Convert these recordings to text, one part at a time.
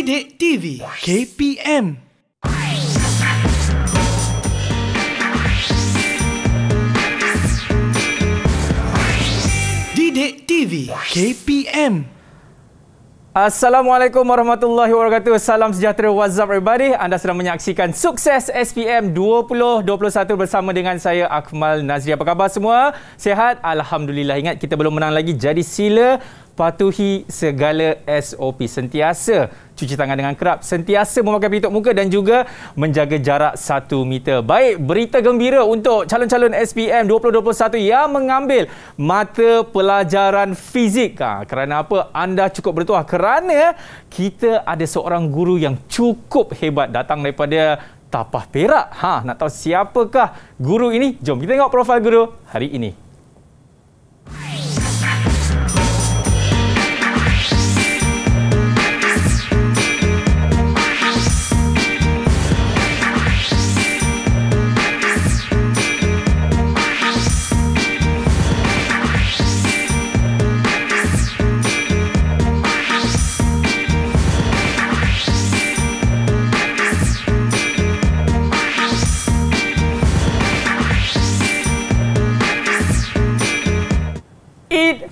Sidik TV KPM Sidik TV KPM Assalamualaikum warahmatullahi wabarakatuh. Salam sejahtera. What's up everybody? Anda sedang menyaksikan Sukses SPM 2021 bersama dengan saya Akmal Nazri. Apa khabar semua? Sehat? Alhamdulillah. Ingat kita belum menang lagi. Jadi sila patuhi segala SOP. Sentiasa cuci tangan dengan kerap, sentiasa memakai pelitup muka dan juga menjaga jarak 1 meter. Baik, berita gembira untuk calon-calon SPM 2021 yang mengambil mata pelajaran fizik. Ha, kerana apa? Anda cukup bertuah. Kerana kita ada seorang guru yang cukup hebat datang daripada Tapah Perak. Ha, nak tahu siapakah guru ini? Jom kita tengok profil guru hari ini.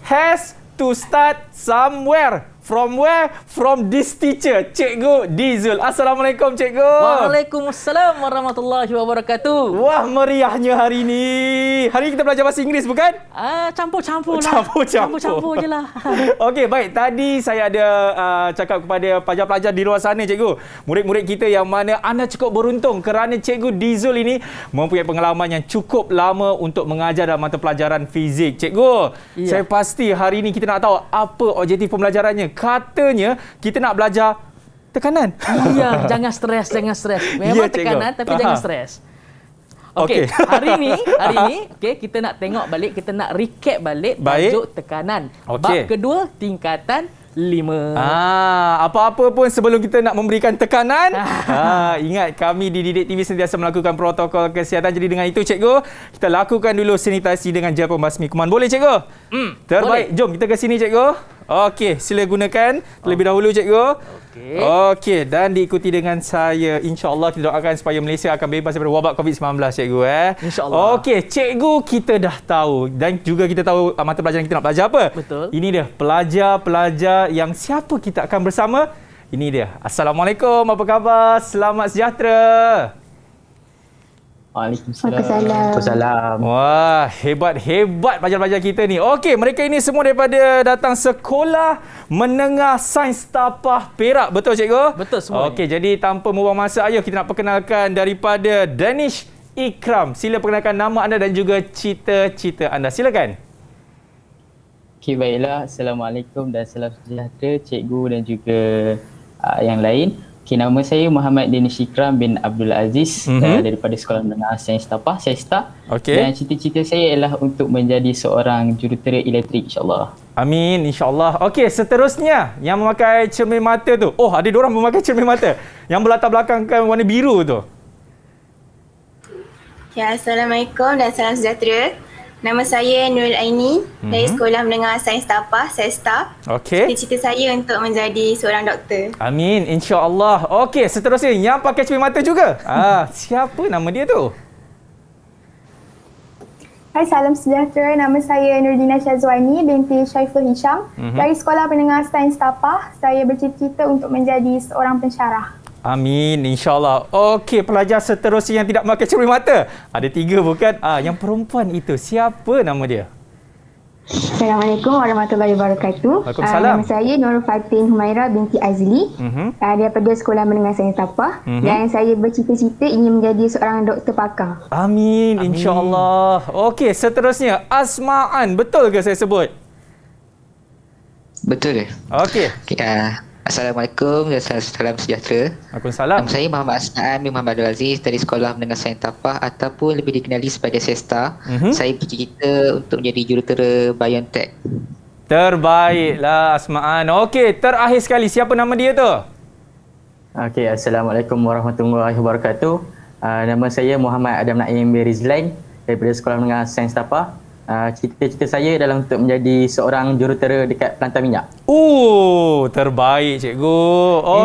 has to start somewhere. From where? From this teacher, Cikgu Dizul. Assalamualaikum, Cikgu. Waalaikumsalam warahmatullahi wabarakatuh. Wah, meriahnya hari ini. Hari ini kita belajar bahasa Inggeris, bukan? Ah, campur-campur uh, lah. Campur-campur. Campur-campur je lah. Okey, baik. Tadi saya ada uh, cakap kepada pelajar-pelajar di luar sana, Cikgu. Murid-murid kita yang mana anda cukup beruntung kerana Cikgu Dizul ini mempunyai pengalaman yang cukup lama untuk mengajar dalam mata pelajaran fizik. Cikgu, yeah. saya pasti hari ini kita nak tahu apa objektif pembelajarannya katanya kita nak belajar tekanan. Iya, jangan stres, jangan stres. Memang ya, tekanan tapi Aha. jangan stres. Okey, okay. hari ni, hari ni, okey, kita nak tengok balik, kita nak recap balik Baik. tajuk tekanan. Okay. Bab kedua tingkatan lima. Ah, apa-apa pun sebelum kita nak memberikan tekanan, ah, ingat kami di Didik TV sentiasa melakukan protokol kesihatan. Jadi dengan itu, cikgu, kita lakukan dulu sanitasi dengan gel pembasmi kuman. Boleh, cikgu? Hmm. Terbaik. Boleh. Jom kita ke sini, cikgu. Okey, sila gunakan terlebih okay. Ah. dahulu cikgu. Okey. Okey, dan diikuti dengan saya Insyaallah kita doakan supaya Malaysia akan bebas daripada wabak COVID-19 cikgu eh. Insya-Allah. Okey, cikgu kita dah tahu dan juga kita tahu ah, mata pelajaran kita nak belajar apa. Betul. Ini dia pelajar-pelajar yang siapa kita akan bersama. Ini dia. Assalamualaikum, apa khabar? Selamat sejahtera. Waalaikumsalam. Wah, hebat-hebat pelajar-pelajar kita ni. Okey, mereka ini semua daripada datang sekolah menengah sains tapah Perak. Betul, cikgu? Betul semua. Okey, jadi tanpa membuang masa, ayo kita nak perkenalkan daripada Danish Ikram. Sila perkenalkan nama anda dan juga cita-cita anda. Silakan. Okey, baiklah. Assalamualaikum dan salam sejahtera cikgu dan juga uh, yang lain. Okay, nama saya Muhammad Denis Ikram bin Abdul Aziz mm-hmm. uh, daripada Sekolah Menengah Sains Tapah, Sesta. Okay. Dan cita-cita saya ialah untuk menjadi seorang jurutera elektrik insyaAllah. Amin, insyaAllah. Okay, seterusnya yang memakai cermin mata tu. Oh, ada dua orang memakai cermin mata. yang berlatar belakangkan warna biru tu. Ya, Assalamualaikum dan salam sejahtera. Nama saya Nurul Aini. Mm-hmm. Dari sekolah menengah Sains Tapah, Sesta. Okey. Cita-cita saya untuk menjadi seorang doktor. Amin. InsyaAllah. Okey, seterusnya yang pakai cermin mata juga. ah, siapa nama dia tu? Hai, salam sejahtera. Nama saya Nurdina Syazwani binti Syaiful Hisham. Mm-hmm. Dari sekolah menengah Sains Tapah, saya bercita-cita untuk menjadi seorang pensyarah. Amin, insyaAllah. Okey, pelajar seterusnya yang tidak memakai curi mata. Ada tiga bukan? Ah, yang perempuan itu, siapa nama dia? Assalamualaikum warahmatullahi wabarakatuh. Waalaikumsalam. Uh, nama saya Nur Fatin Humaira binti Azli. Uh-huh. Uh, daripada Sekolah Menengah Sains Tapah. Uh-huh. Dan saya bercita-cita ingin menjadi seorang doktor pakar. Amin, Amin. insyaAllah. Okey, seterusnya. Asma'an, betul ke saya sebut? Betul ke? Okey. Okay, uh, Assalamualaikum dan ya, salam sejahtera. Salam. Nama saya Muhammad Asnaan bin Muhammad Abdul Aziz dari Sekolah Menengah Sains Tapah ataupun lebih dikenali sebagai SESTA. Mm-hmm. Saya bercita untuk menjadi jurutera BioNTech. Terbaiklah Asmaan. Okey, terakhir sekali siapa nama dia tu? Okey, Assalamualaikum warahmatullahi wabarakatuh. Uh, nama saya Muhammad Adam Naim bin Rizlan daripada Sekolah Menengah Sains Tapah. Ah, cita-cita saya dalam untuk menjadi seorang jurutera dekat pelantar minyak. Oh, terbaik cikgu.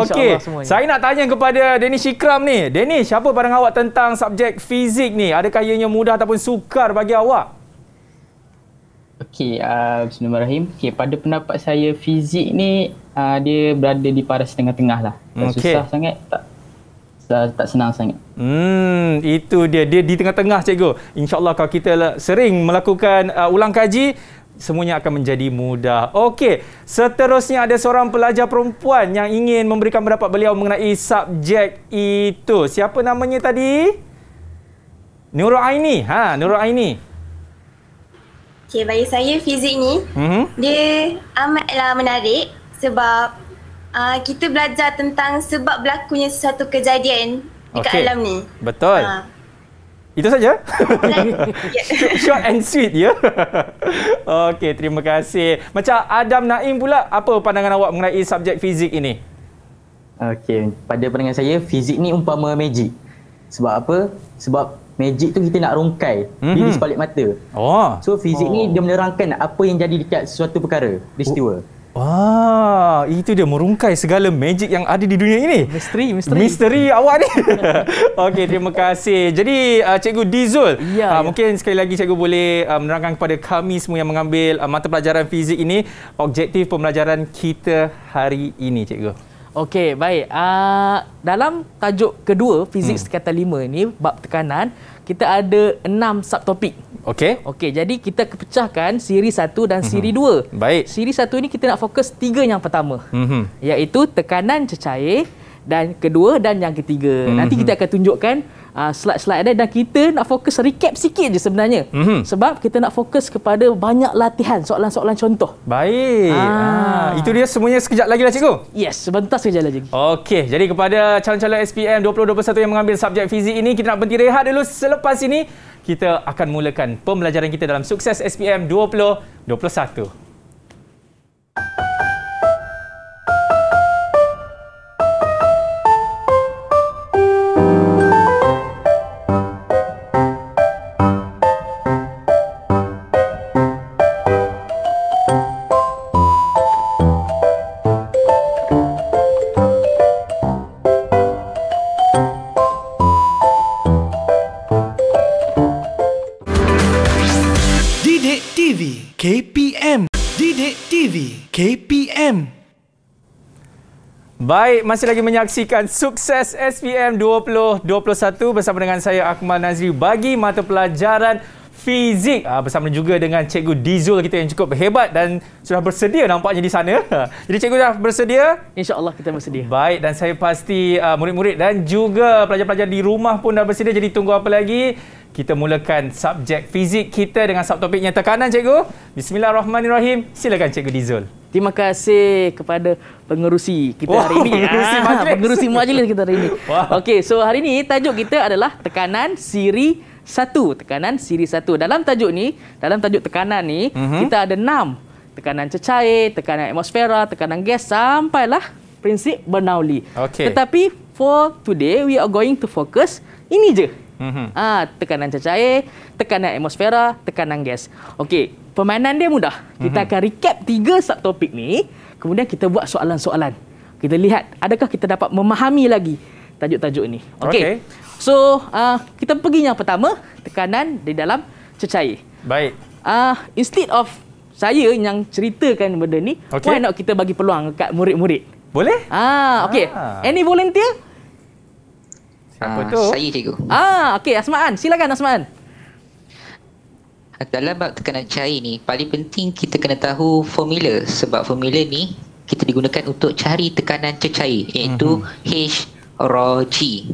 Okey. Saya nak tanya kepada Denis Shikram ni. Denis, apa pandangan awak tentang subjek fizik ni? Adakah ianya mudah ataupun sukar bagi awak? Okey, uh, bismillahirrahmanirrahim. Okey, pada pendapat saya fizik ni uh, dia berada di paras tengah-tengah lah. Tak okay. susah sangat, tak tak senang sangat. Hmm, itu dia. Dia di tengah-tengah cikgu. InsyaAllah kalau kita sering melakukan uh, ulang kaji, semuanya akan menjadi mudah. Okey, seterusnya ada seorang pelajar perempuan yang ingin memberikan pendapat beliau mengenai subjek itu. Siapa namanya tadi? Nurul Aini. Ha, Nurul Aini. Okey, bagi saya fizik ni, mm-hmm. dia amatlah menarik sebab uh, kita belajar tentang sebab berlakunya sesuatu kejadian dekat okay. alam ni. Betul. Uh. Itu saja. Short and sweet ya. Okey, terima kasih. Macam Adam Naim pula, apa pandangan awak mengenai subjek fizik ini? Okey, pada pandangan saya fizik ni umpama magic. Sebab apa? Sebab magic tu kita nak rungkai mm-hmm. di sebalik mata. Oh. So fizik oh. ni dia menerangkan apa yang jadi dekat sesuatu perkara, peristiwa. Oh. Wah, itu dia merungkai segala magic yang ada di dunia ini. Misteri, misteri. Misteri awak ni. Okey, terima kasih. Jadi, uh, Cikgu Dizul, ya, ya. uh, ya. mungkin sekali lagi Cikgu boleh uh, menerangkan kepada kami semua yang mengambil uh, mata pelajaran fizik ini, objektif pembelajaran kita hari ini, Cikgu. Okey, baik. Uh, dalam tajuk kedua, fizik hmm. sekatan lima ini, bab tekanan, kita ada enam subtopik. Okey. Okey, jadi kita kepecahkan siri 1 dan siri 2. Mm-hmm. Baik. Siri 1 ini kita nak fokus tiga yang pertama. Mm-hmm. Iaitu tekanan cecair dan kedua dan yang ketiga. Mm-hmm. Nanti kita akan tunjukkan uh, slide-slide ada dan kita nak fokus recap sikit je sebenarnya. Mm-hmm. Sebab kita nak fokus kepada banyak latihan, soalan-soalan contoh. Baik. Ah. ah, itu dia semuanya sekejap lagi lah cikgu. Yes, sebentar sekejap lagi. Okey, jadi kepada calon-calon SPM 2021 yang mengambil subjek fizik ini, kita nak berhenti rehat dulu selepas ini kita akan mulakan pembelajaran kita dalam sukses SPM 2021. 20, baik masih lagi menyaksikan sukses SPM 2021 bersama dengan saya Akmal Nazri bagi mata pelajaran fizik ah, bersama juga dengan cikgu Dizul kita yang cukup hebat dan sudah bersedia nampaknya di sana. Jadi cikgu dah bersedia? Insya-Allah kita bersedia. Baik dan saya pasti ah, murid-murid dan juga pelajar-pelajar di rumah pun dah bersedia jadi tunggu apa lagi? Kita mulakan subjek fizik kita dengan subtopiknya tekanan cikgu. Bismillahirrahmanirrahim. Silakan cikgu Dizul. Terima kasih kepada pengerusi kita hari ini. Wow, ah, pengerusi majlis kita hari ini. Wow. Okey, so hari ini tajuk kita adalah tekanan siri satu. Tekanan siri satu. Dalam tajuk ni, dalam tajuk tekanan ni, mm-hmm. kita ada enam. Tekanan cecair, tekanan atmosfera, tekanan gas, sampailah prinsip Bernoulli. Okay. Tetapi for today, we are going to focus ini je. Mm-hmm. Ah, tekanan cecair, tekanan atmosfera, tekanan gas. Okey, Permainan dia mudah. Kita mm-hmm. akan recap tiga subtopik ni. Kemudian kita buat soalan-soalan. Kita lihat adakah kita dapat memahami lagi tajuk-tajuk ni. Okay. okay. So, uh, kita pergi yang pertama. Tekanan di dalam cecair. Baik. Uh, instead of saya yang ceritakan benda ni, okay. why not kita bagi peluang kat murid-murid? Boleh? Ah, okay. Ah. Any volunteer? Ah, Siapa ah, tu? Saya cikgu. Ah, okay. Asmaan. Silakan Asmaan dalam bab tekanan cair ni paling penting kita kena tahu formula sebab formula ni kita digunakan untuk cari tekanan cecair iaitu mm-hmm. H rho G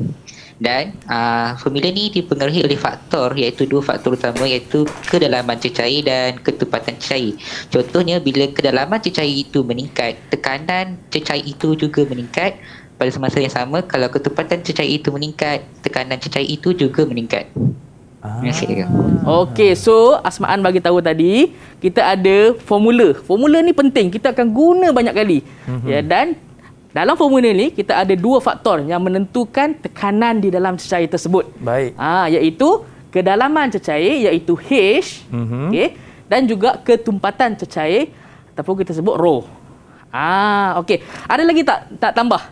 dan uh, formula ni dipengaruhi oleh faktor iaitu dua faktor utama iaitu kedalaman cecair dan ketupatan cecair contohnya bila kedalaman cecair itu meningkat tekanan cecair itu juga meningkat pada semasa yang sama kalau ketupatan cecair itu meningkat tekanan cecair itu juga meningkat Nasib ah. dia. Okey, so Asmaan bagi tahu tadi, kita ada formula. Formula ni penting, kita akan guna banyak kali. Mm-hmm. Ya dan dalam formula ni kita ada dua faktor yang menentukan tekanan di dalam cecair tersebut. Baik. Ah ha, iaitu kedalaman cecair iaitu H, mm-hmm. okey, dan juga ketumpatan cecair ataupun kita sebut rho. Ah, okey. Ada lagi tak tak tambah?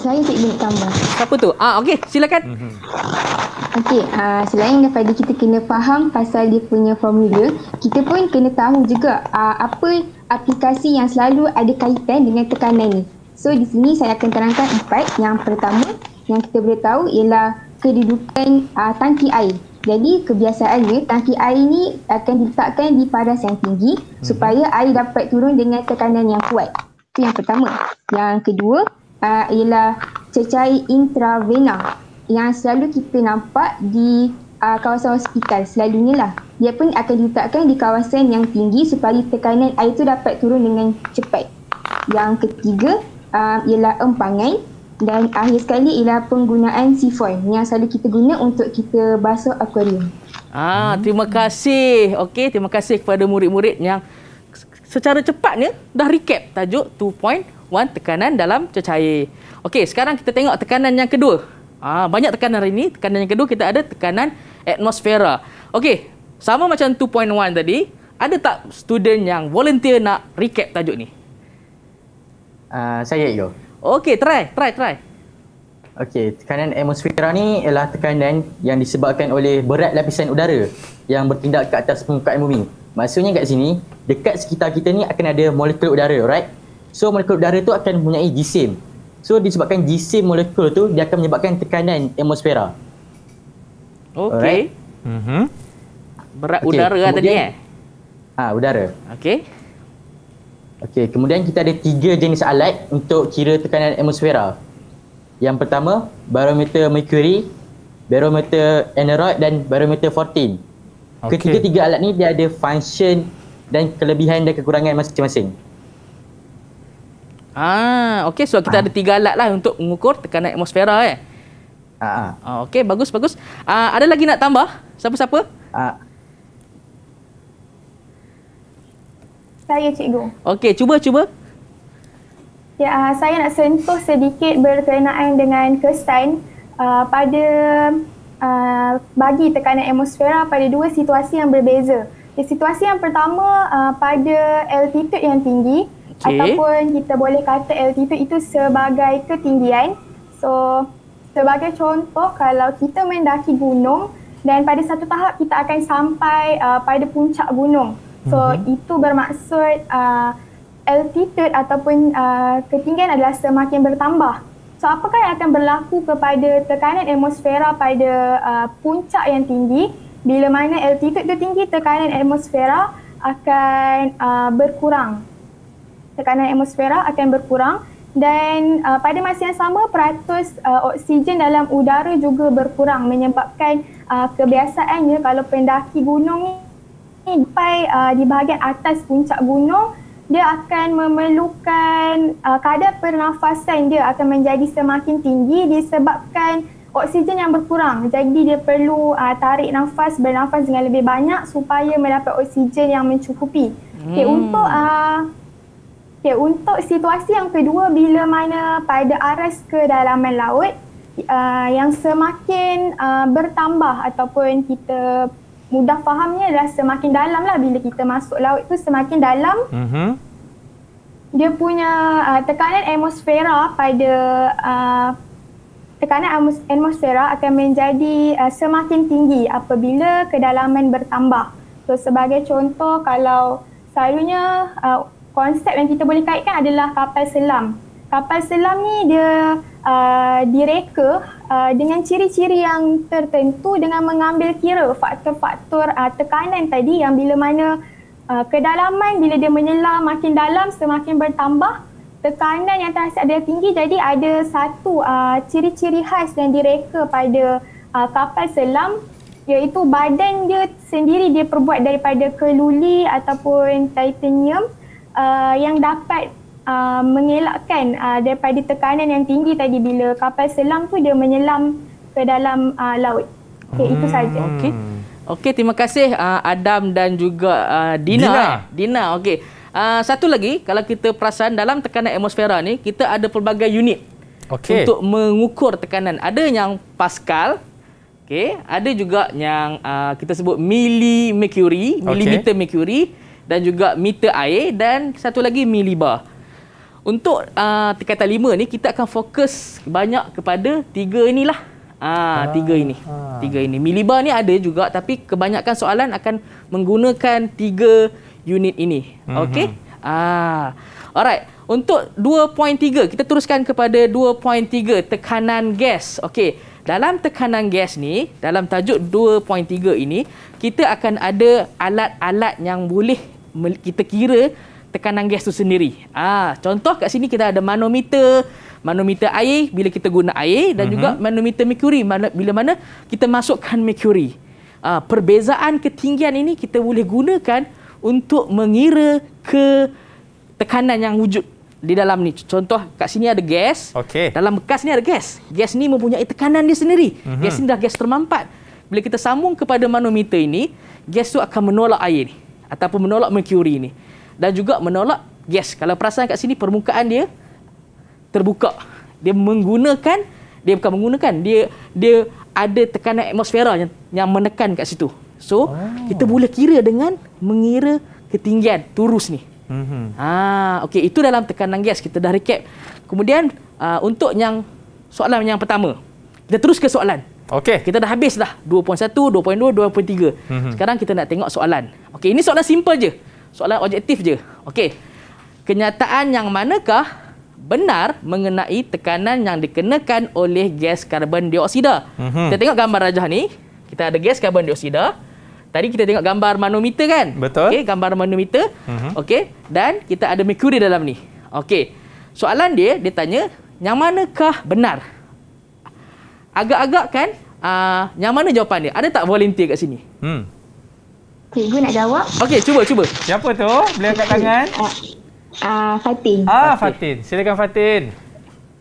saya cikgu tambah. Siapa tu? Ah, okey, silakan. Mm-hmm. Okey, uh, selain daripada kita kena faham pasal dia punya formula, kita pun kena tahu juga uh, apa aplikasi yang selalu ada kaitan dengan tekanan ni. So, di sini saya akan terangkan empat. Yang pertama yang kita boleh tahu ialah kedudukan uh, tangki air. Jadi kebiasaannya tangki air ni akan diletakkan di paras yang tinggi hmm supaya air dapat turun dengan tekanan yang kuat. Itu yang pertama. Yang kedua, uh, ialah cecair intravena yang selalu kita nampak di uh, kawasan hospital selalunya lah. Dia pun akan diletakkan di kawasan yang tinggi supaya tekanan air itu dapat turun dengan cepat. Yang ketiga uh, ialah empangan dan akhir sekali ialah penggunaan sifon yang selalu kita guna untuk kita basuh akuarium. Ah, hmm. terima kasih. Okay terima kasih kepada murid-murid yang secara cepatnya dah recap tajuk 2.0. One tekanan dalam cecair. Okey, sekarang kita tengok tekanan yang kedua. Ah, banyak tekanan hari ini. Tekanan yang kedua kita ada tekanan atmosfera. Okey, sama macam 2.1 tadi, ada tak student yang volunteer nak recap tajuk ni? Uh, saya yo. Okey, try, try, try. Okey, tekanan atmosfera ni ialah tekanan yang disebabkan oleh berat lapisan udara yang bertindak ke atas permukaan bumi. Maksudnya kat sini, dekat sekitar kita ni akan ada molekul udara, right? So molekul udara tu akan mempunyai jisim. So disebabkan jisim molekul tu dia akan menyebabkan tekanan atmosfera. Okey. Mhm. Berat okay. udara lah kemudian, tadi eh? Ah, udara. Okey. Okey, kemudian kita ada tiga jenis alat untuk kira tekanan atmosfera. Yang pertama, barometer Mercury, barometer aneroid dan barometer 14. Okay. Ketiga-tiga alat ni dia ada function dan kelebihan dan kekurangan masing-masing. Ah, okey. So kita ah. ada tiga alat lah untuk mengukur tekanan atmosfera eh. Ah. ah okey, bagus bagus. Ah, ada lagi nak tambah? Siapa-siapa? Ah. Saya cikgu. Okey, cuba cuba. Ya, uh, saya nak sentuh sedikit berkenaan dengan kesan uh, ah, pada uh, bagi tekanan atmosfera pada dua situasi yang berbeza. Di situasi yang pertama uh, pada altitude yang tinggi, okay. ataupun kita boleh kata altitude itu sebagai ketinggian. So sebagai contoh kalau kita mendaki gunung dan pada satu tahap kita akan sampai uh, pada puncak gunung. So mm-hmm. itu bermaksud uh, altitude ataupun uh, ketinggian adalah semakin bertambah. So apakah yang akan berlaku kepada tekanan atmosfera pada uh, puncak yang tinggi? Bila mana altitude itu tinggi, tekanan atmosfera akan uh, berkurang tekanan atmosfera akan berkurang dan uh, pada masa yang sama peratus uh, oksigen dalam udara juga berkurang menyebabkan uh, kebiasaannya kalau pendaki gunung ni sampai uh, di bahagian atas puncak gunung dia akan memerlukan uh, kadar pernafasan dia akan menjadi semakin tinggi disebabkan oksigen yang berkurang jadi dia perlu uh, tarik nafas bernafas dengan lebih banyak supaya mendapat oksigen yang mencukupi hmm. okay, untuk uh, Okay, ya, untuk situasi yang kedua, bila mana pada aras kedalaman laut uh, yang semakin uh, bertambah ataupun kita mudah fahamnya adalah semakin dalam lah bila kita masuk laut tu semakin dalam uh-huh. dia punya uh, tekanan atmosfera pada uh, tekanan atmosfera akan menjadi uh, semakin tinggi apabila kedalaman bertambah. So, sebagai contoh kalau selalunya uh, konsep yang kita boleh kaitkan adalah kapal selam. Kapal selam ni dia uh, direka uh, dengan ciri-ciri yang tertentu dengan mengambil kira faktor-faktor uh, tekanan tadi yang bila mana uh, kedalaman bila dia menyelam makin dalam semakin bertambah tekanan yang terasa ada tinggi jadi ada satu uh, ciri-ciri khas yang direka pada uh, kapal selam iaitu badan dia sendiri dia perbuat daripada keluli ataupun titanium uh, yang dapat uh, mengelakkan uh, daripada tekanan yang tinggi tadi bila kapal selam tu dia menyelam ke dalam uh, laut. Okey, hmm. itu saja. Okey. Okey, terima kasih uh, Adam dan juga uh, Dina. Dina, eh. Dina okey. Uh, satu lagi, kalau kita perasan dalam tekanan atmosfera ni, kita ada pelbagai unit okay. untuk mengukur tekanan. Ada yang Pascal, okey. Ada juga yang uh, kita sebut milimercury, milimeter okay. mercury dan juga meter air dan satu lagi milibar. Untuk uh, tingkatan lima ni kita akan fokus banyak kepada tiga inilah. Ah, ah tiga ini. Ah. Tiga ini. Milibar ni ada juga tapi kebanyakan soalan akan menggunakan tiga unit ini. Mm-hmm. Okey? Ah. Alright. Untuk 2.3 kita teruskan kepada 2.3 tekanan gas. Okey. Dalam tekanan gas ni, dalam tajuk 2.3 ini, kita akan ada alat-alat yang boleh kita kira tekanan gas tu sendiri. Ah, contoh kat sini kita ada manometer, manometer air bila kita guna air dan uh-huh. juga mhm. manometer mercury mana, bila mana kita masukkan mercury. Ah, perbezaan ketinggian ini kita boleh gunakan untuk mengira ke tekanan yang wujud di dalam ni. Contoh kat sini ada gas. Okay. Dalam bekas ni ada gas. Gas ni mempunyai tekanan dia sendiri. Uh-huh. Gas mhm. ni dah gas termampat. Bila kita sambung kepada manometer ini, gas tu akan menolak air ni ataupun menolak Mercury ni dan juga menolak gas. Kalau perasan kat sini permukaan dia terbuka. Dia menggunakan dia bukan menggunakan dia dia ada tekanan atmosfera yang, yang menekan kat situ. So oh. kita boleh kira dengan mengira ketinggian turus ni. Mhm. Ha okey itu dalam tekanan gas kita dah recap. Kemudian uh, untuk yang soalan yang pertama. Kita terus ke soalan. Okey. Kita dah habis dah 2.1, 2.2, 2.3. Mm-hmm. Sekarang kita nak tengok soalan. Okey, ini soalan simple je. Soalan objektif je. Okey. Kenyataan yang manakah benar mengenai tekanan yang dikenakan oleh gas karbon dioksida? Mm-hmm. Kita tengok gambar rajah ni. Kita ada gas karbon dioksida. Tadi kita tengok gambar manometer kan? Betul. Okey, gambar manometer. Mm-hmm. Okey, dan kita ada mercury dalam ni. Okey. Soalan dia dia tanya yang manakah benar? agak-agak kan uh, yang mana jawapan dia? Ada tak volunteer kat sini? Hmm. Cikgu nak jawab. Okey, cuba, cuba. Siapa tu? Beli angkat tangan. Ah, uh, uh, Fatin. Ah, okay. Fatin. Silakan Fatin.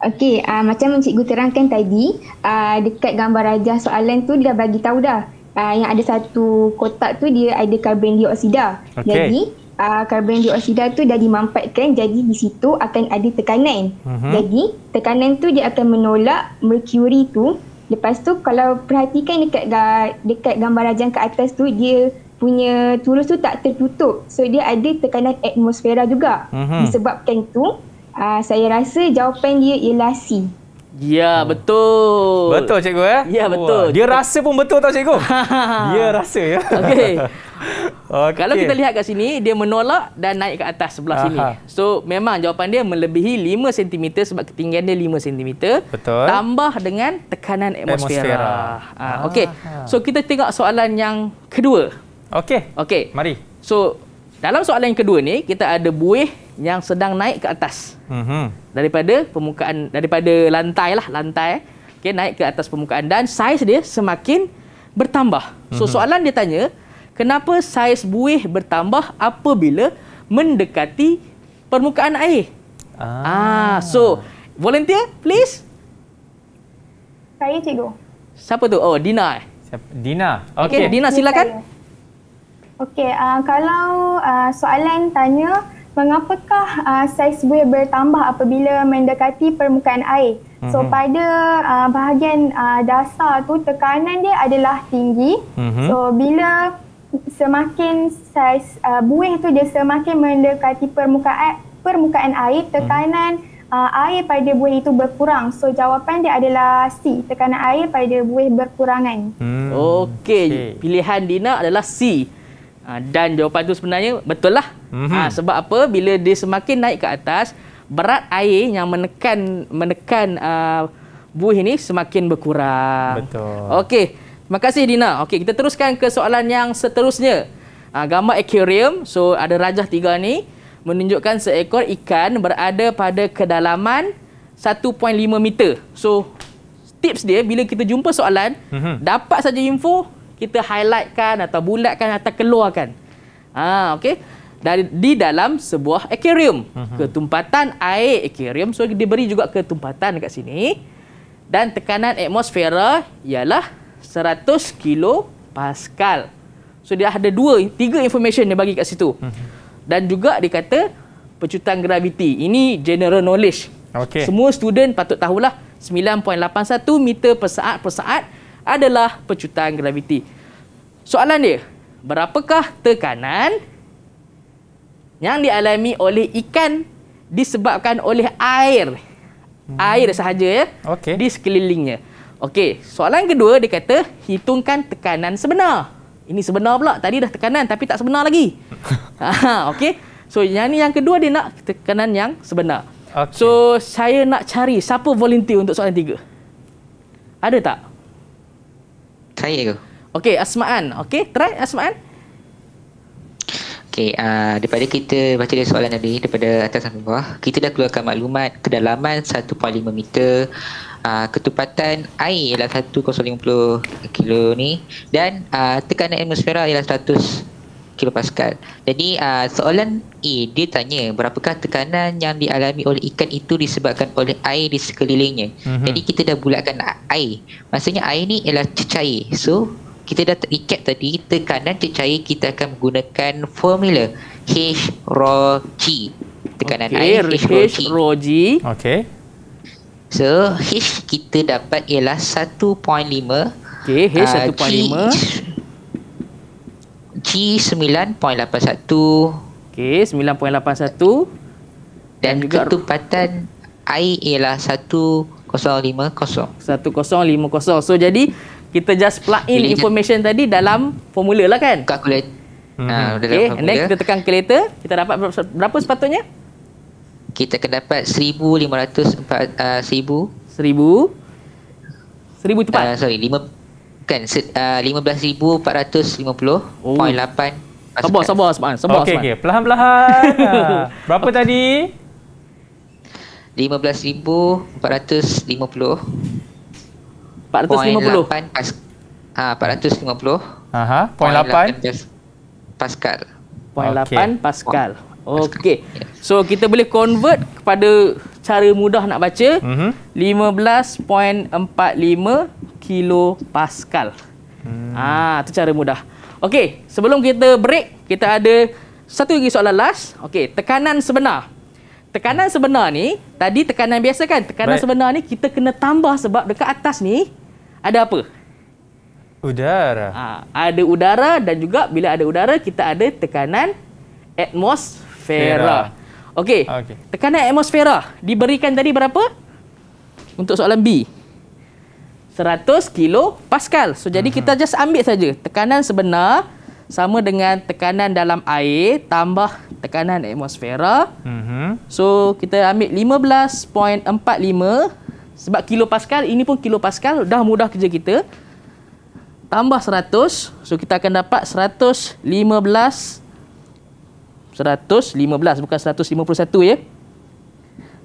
Okey, uh, macam cikgu terangkan tadi, uh, dekat gambar raja soalan tu dia bagi tahu dah. Uh, yang ada satu kotak tu dia ada karbon dioksida. Okay. Jadi, uh, ah, karbon dioksida tu dah dimampatkan jadi di situ akan ada tekanan. Mm-hmm. Jadi tekanan tu dia akan menolak merkuri tu. Lepas tu kalau perhatikan dekat dekat gambar rajang ke atas tu dia punya tulus tu tak tertutup. So dia ada tekanan atmosfera juga. Mm-hmm. Disebabkan tu uh, saya rasa jawapan dia ialah C. Ya, hmm. betul. Betul cikgu eh? ya? Ya, betul. Wah. Dia rasa pun betul tau cikgu. dia rasa ya. Okey. Okay. Kalau kita lihat kat sini, dia menolak dan naik ke atas sebelah Aha. sini. So, memang jawapan dia melebihi 5 cm sebab ketinggian dia 5 cm. Betul. Tambah dengan tekanan atmosfera. atmosfera. Ah, okey. So, kita tengok soalan yang kedua. Okey. Okey. Mari. So, dalam soalan yang kedua ni, kita ada buih yang sedang naik ke atas. Mm-hmm. Daripada permukaan, daripada lantai lah, lantai. Okay, naik ke atas permukaan dan saiz dia semakin bertambah. So, mm-hmm. soalan dia tanya, kenapa saiz buih bertambah apabila mendekati permukaan air? Ah. ah, so volunteer please. Saya cikgu. Siapa tu? Oh, Dina eh. Siapa? Dina. Okey, okay, Dina silakan. Saya. Okey, uh, kalau uh, soalan tanya mengapakah uh, saiz buih bertambah apabila mendekati permukaan air? Mm-hmm. So mhm. pada uh, bahagian uh, dasar tu tekanan dia adalah tinggi. Mm-hmm. So bila semakin saiz uh, buih tu dia semakin mendekati permukaan permukaan air, mhm. tekanan mm-hmm. uh, air pada buih itu berkurang. So jawapan dia adalah C, tekanan air pada buih berkurangan. hmm Okey, okay. pilihan Dina adalah C. Ha, dan jawapan tu sebenarnya betul lah. Mm-hmm. Ha, sebab apa? Bila dia semakin naik ke atas, berat air yang menekan menekan uh, buih ini semakin berkurang. Betul. Okey. Terima kasih Dina. Okey, kita teruskan ke soalan yang seterusnya. Ha, gambar aquarium. So, ada rajah tiga ni menunjukkan seekor ikan berada pada kedalaman 1.5 meter. So, tips dia bila kita jumpa soalan, mm-hmm. dapat saja info, kita highlightkan atau bulatkan atau keluarkan. Ha, okay. Dari, di dalam sebuah akuarium. Mhm. Ketumpatan air akuarium. So, diberi juga ketumpatan dekat sini. Dan tekanan atmosfera ialah 100 kilo pascal. So, dia ada dua, tiga information dia bagi kat situ. Mhm. Dan juga dia kata pecutan graviti. Ini general knowledge. Okay. Semua student patut tahulah 9.81 meter per saat per saat adalah pecutan graviti. Soalan dia, berapakah tekanan yang dialami oleh ikan disebabkan oleh air? Hmm. Air sahaja ya. Okay. Di sekelilingnya. Okey, soalan kedua dia kata hitungkan tekanan sebenar. Ini sebenar pula. Tadi dah tekanan tapi tak sebenar lagi. Ah, okey. So yang ni yang kedua dia nak tekanan yang sebenar. Okay. So saya nak cari siapa volunteer untuk soalan tiga. Ada tak? Saya tu. Okey, Asmaan. Okey, try Asmaan. Okey, uh, daripada kita baca dari soalan tadi daripada atas sampai bawah, kita dah keluarkan maklumat kedalaman 1.5 meter, uh, ketupatan air ialah 1.050 kilo ni dan uh, tekanan atmosfera ialah kilopascal. Jadi uh, soalan A dia tanya berapakah tekanan yang dialami oleh ikan itu disebabkan oleh air di sekelilingnya. Mm-hmm. Jadi kita dah bulatkan air. Maksudnya air ni ialah cecair. So kita dah recap tadi tekanan cecair kita akan menggunakan formula H rho g. Tekanan okay. air H rho g. H Okay. So H kita dapat ialah 1.5 Okay H uh, ah, 1.5 g, G9.81 Okey, 9.81 dan, dan juga ketupatan air ialah 1050 1050 So jadi kita just plug in Bila information jat- tadi dalam formula lah kan Calculate mm-hmm. ha, ah, Okey, and kita tekan calculator Kita dapat berapa sepatutnya? Kita akan dapat 1500 uh, 1000 1000 1000 tepat? Uh, sorry, 5, kan se- uh, 15450.8 oh. Sabar, sabar Asman, sabar okay, Asman. Okey, okey. Perlahan-lahan. ha. Berapa tadi? 15450. 450. Pas- ha, 450. Aha, 0.8. 8. Pascal. 0.8 okay. Pascal. Okey. So kita boleh convert kepada cara mudah nak baca mm-hmm. 15.45 kilopascal. Hmm. Ah, tu cara mudah. Okey, sebelum kita break, kita ada satu lagi soalan last. Okey, tekanan sebenar. Tekanan sebenar ni, tadi tekanan biasa kan? Tekanan Baik. sebenar ni kita kena tambah sebab dekat atas ni ada apa? Udara. Ah, ada udara dan juga bila ada udara kita ada tekanan atmosfer atmosfera. Okey. Okay. Tekanan atmosfera diberikan tadi berapa? Untuk soalan B. 100 kilo pascal. So jadi mm-hmm. kita just ambil saja tekanan sebenar sama dengan tekanan dalam air tambah tekanan atmosfera. Mm-hmm. So kita ambil 15.45 sebab kilo pascal ini pun kilo pascal dah mudah kerja kita. Tambah 100. So kita akan dapat 115 115 bukan 151 ya.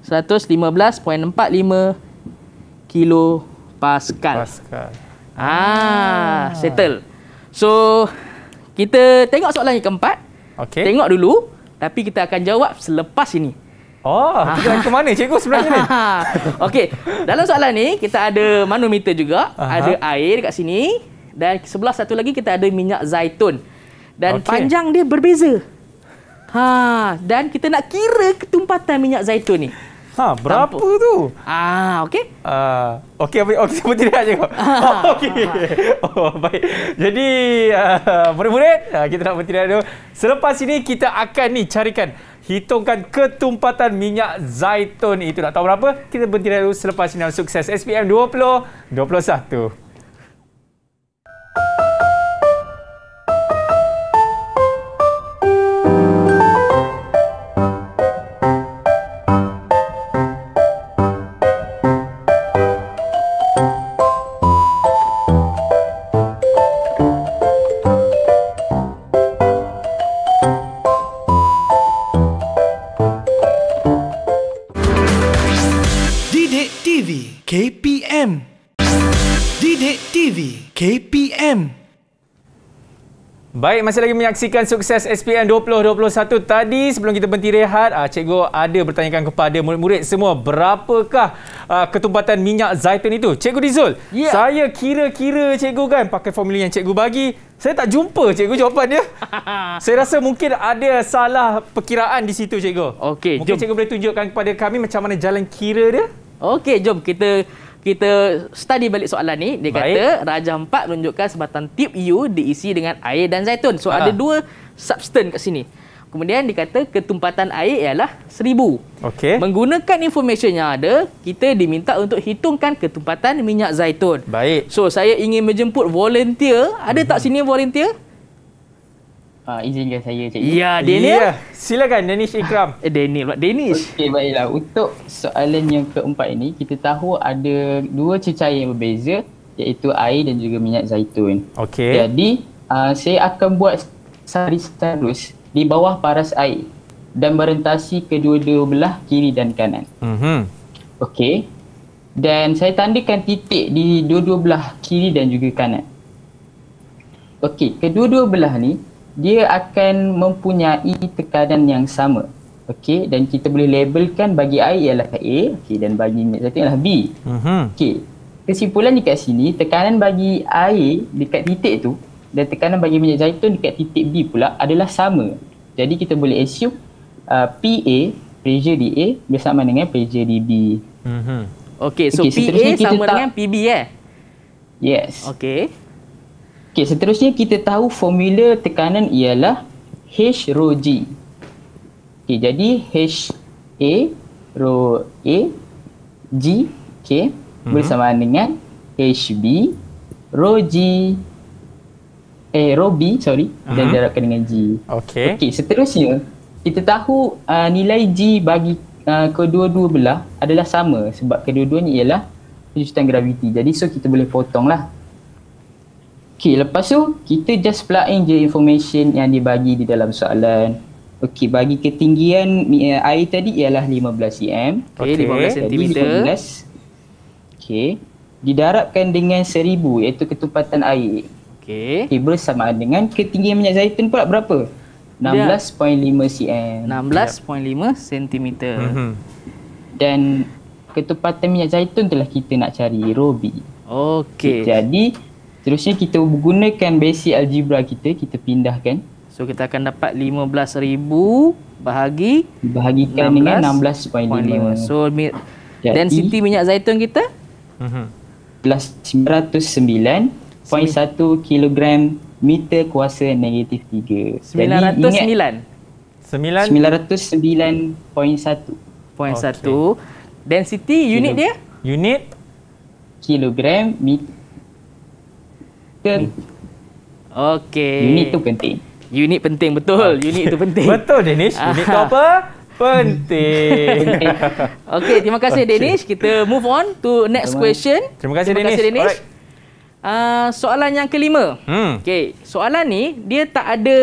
115.45 kilo pascal. Ah, ah, settle. So kita tengok soalan yang keempat. Okey. Tengok dulu tapi kita akan jawab selepas ini. Oh, ah. kita ke mana cikgu sebenarnya ni? Okey, dalam soalan ni kita ada manometer juga, Aha. ada air dekat sini dan sebelah satu lagi kita ada minyak zaitun. Dan okay. panjang dia berbeza. Ha, dan kita nak kira ketumpatan minyak zaitun ni. Ha, berapa Tampu. tu? Ah, okey. Ah, uh, okey apa okey seperti dia je. Ah. Oh, okey. Oh, baik. Jadi, ah, murid-murid, uh, kita nak bertindak dulu. Selepas ini kita akan ni carikan hitungkan ketumpatan minyak zaitun itu. Nak tahu berapa? Kita bertindak dulu selepas ini sukses SPM 20 21. baik masih lagi menyaksikan sukses SPM 2021 tadi sebelum kita berhenti rehat uh, cikgu ada bertanyakan kepada murid-murid semua berapakah uh, ketumpatan minyak zaitun itu cikgu Rizul yeah. saya kira-kira cikgu kan pakai formula yang cikgu bagi saya tak jumpa cikgu jawapan dia. saya rasa mungkin ada salah perkiraan di situ cikgu. Okey, mungkin jom. cikgu boleh tunjukkan kepada kami macam mana jalan kira dia. Okey, jom kita kita study balik soalan ni dia Baik. kata raja empat menunjukkan sebatang tip U diisi dengan air dan zaitun so ha. ada ah. dua substan kat sini kemudian dikata ketumpatan air ialah seribu. okey menggunakan information yang ada kita diminta untuk hitungkan ketumpatan minyak zaitun Baik. so saya ingin menjemput volunteer ada mm-hmm. tak mhm. sini volunteer Uh, izinkan saya cik. Ya, Daniel. Ya, silakan Danish Ikram. Eh Daniel pula. Danish. Okey, baiklah. Untuk soalan yang keempat ini, kita tahu ada dua cecair yang berbeza iaitu air dan juga minyak zaitun. Okey. Jadi, uh, saya akan buat sari seterus di bawah paras air dan merentasi kedua-dua belah kiri dan kanan. Hmm. Okey. Dan saya tandakan titik di dua-dua belah kiri dan juga kanan. Okey, kedua-dua belah ni dia akan mempunyai tekanan yang sama. Okey dan kita boleh labelkan bagi A ialah A okay, dan bagi minyak zaitun ialah B. Uh-huh. Okey. Kesimpulan dekat sini tekanan bagi air dekat titik tu dan tekanan bagi minyak zaitun dekat titik B pula adalah sama. Jadi kita boleh assume uh, PA pressure di A bersama dengan pressure di B. Uh-huh. Okey so okay, PA sama tak, dengan PB eh? Yes. Okey. Okey, seterusnya kita tahu formula tekanan ialah H rho G. Okey, jadi H A rho A G K mm-hmm. bersamaan dengan H B rho G eh rho B sorry mm-hmm. dan jarakkan mhm. dengan G. Okey. Okey, seterusnya kita tahu uh, nilai G bagi uh, kedua-dua belah adalah sama sebab kedua-duanya ialah penyusutan graviti. Jadi so kita boleh potonglah Okey, lepas tu kita just plug in je information yang dibagi di dalam soalan. Okey, bagi ketinggian eh, air tadi ialah 15 cm. Okey, okay. 15 cm. Okay, didarabkan dengan 1000 iaitu ketupatan air. Okey, Okay, bersamaan dengan ketinggian minyak zaitun pula berapa? 16.5 cm. 16.5 cm. Mm-hmm. Dan ketupatan minyak zaitun telah kita nak cari, Robi. Okey, okay jadi, Seterusnya kita gunakan basic algebra kita, kita pindahkan. So kita akan dapat 15,000 bahagi Bahagikan 16, dengan 16.5. So mi- Jadi, density minyak zaitun kita? Mhm. Uh-huh. 909.1 kilogram meter kuasa negatif 3. 909? Jadi, ingat, 909.1. 0.1 okay. density unit dia unit kilogram meter kita kan? Okey. Unit tu penting. Unit penting betul. Ah. Unit tu penting. betul Danish. Ah. Unit tu apa? Penting. Okey, terima kasih Danish. Kita move on to next terima question. Terima kasih Danish. Terima kasih Danish. Uh, soalan yang kelima. Hmm. Okey, soalan ni dia tak ada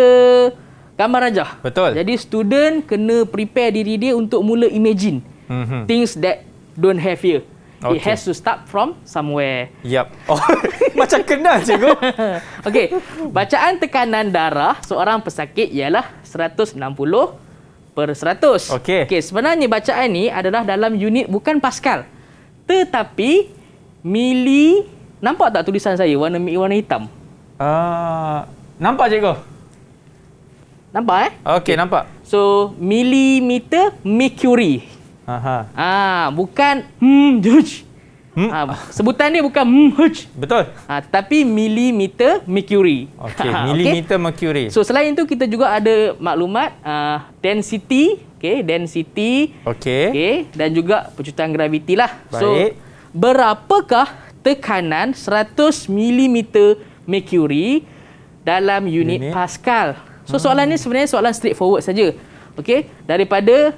gambar rajah. Betul. Jadi student kena prepare diri dia untuk mula imagine mm-hmm. things that don't have here. Okay. It has to start from somewhere. Yep. Oh, macam kena cikgu. Okay, Bacaan tekanan darah seorang pesakit ialah 160 per 100. Okay. Okay, sebenarnya bacaan ni adalah dalam unit bukan pascal. Tetapi mili Nampak tak tulisan saya warna warna hitam? Uh, nampak cikgu. Nampak eh? Okey, okay. nampak. So, milimeter mercury. Aha. Ah, bukan hmm huj. Hmm. Ah, sebutan dia bukan hmm huj. Betul. Ah, tetapi milimeter mercury. Okey, ah, millimeter okay. mercury. So selain itu kita juga ada maklumat ah, density, okey, density. Okey. Okey, dan juga pecutan graviti lah. Baik. So berapakah tekanan 100 milimeter mercury dalam unit, unit. pascal? So hmm. soalan hmm. ni sebenarnya soalan straightforward saja. Okey, daripada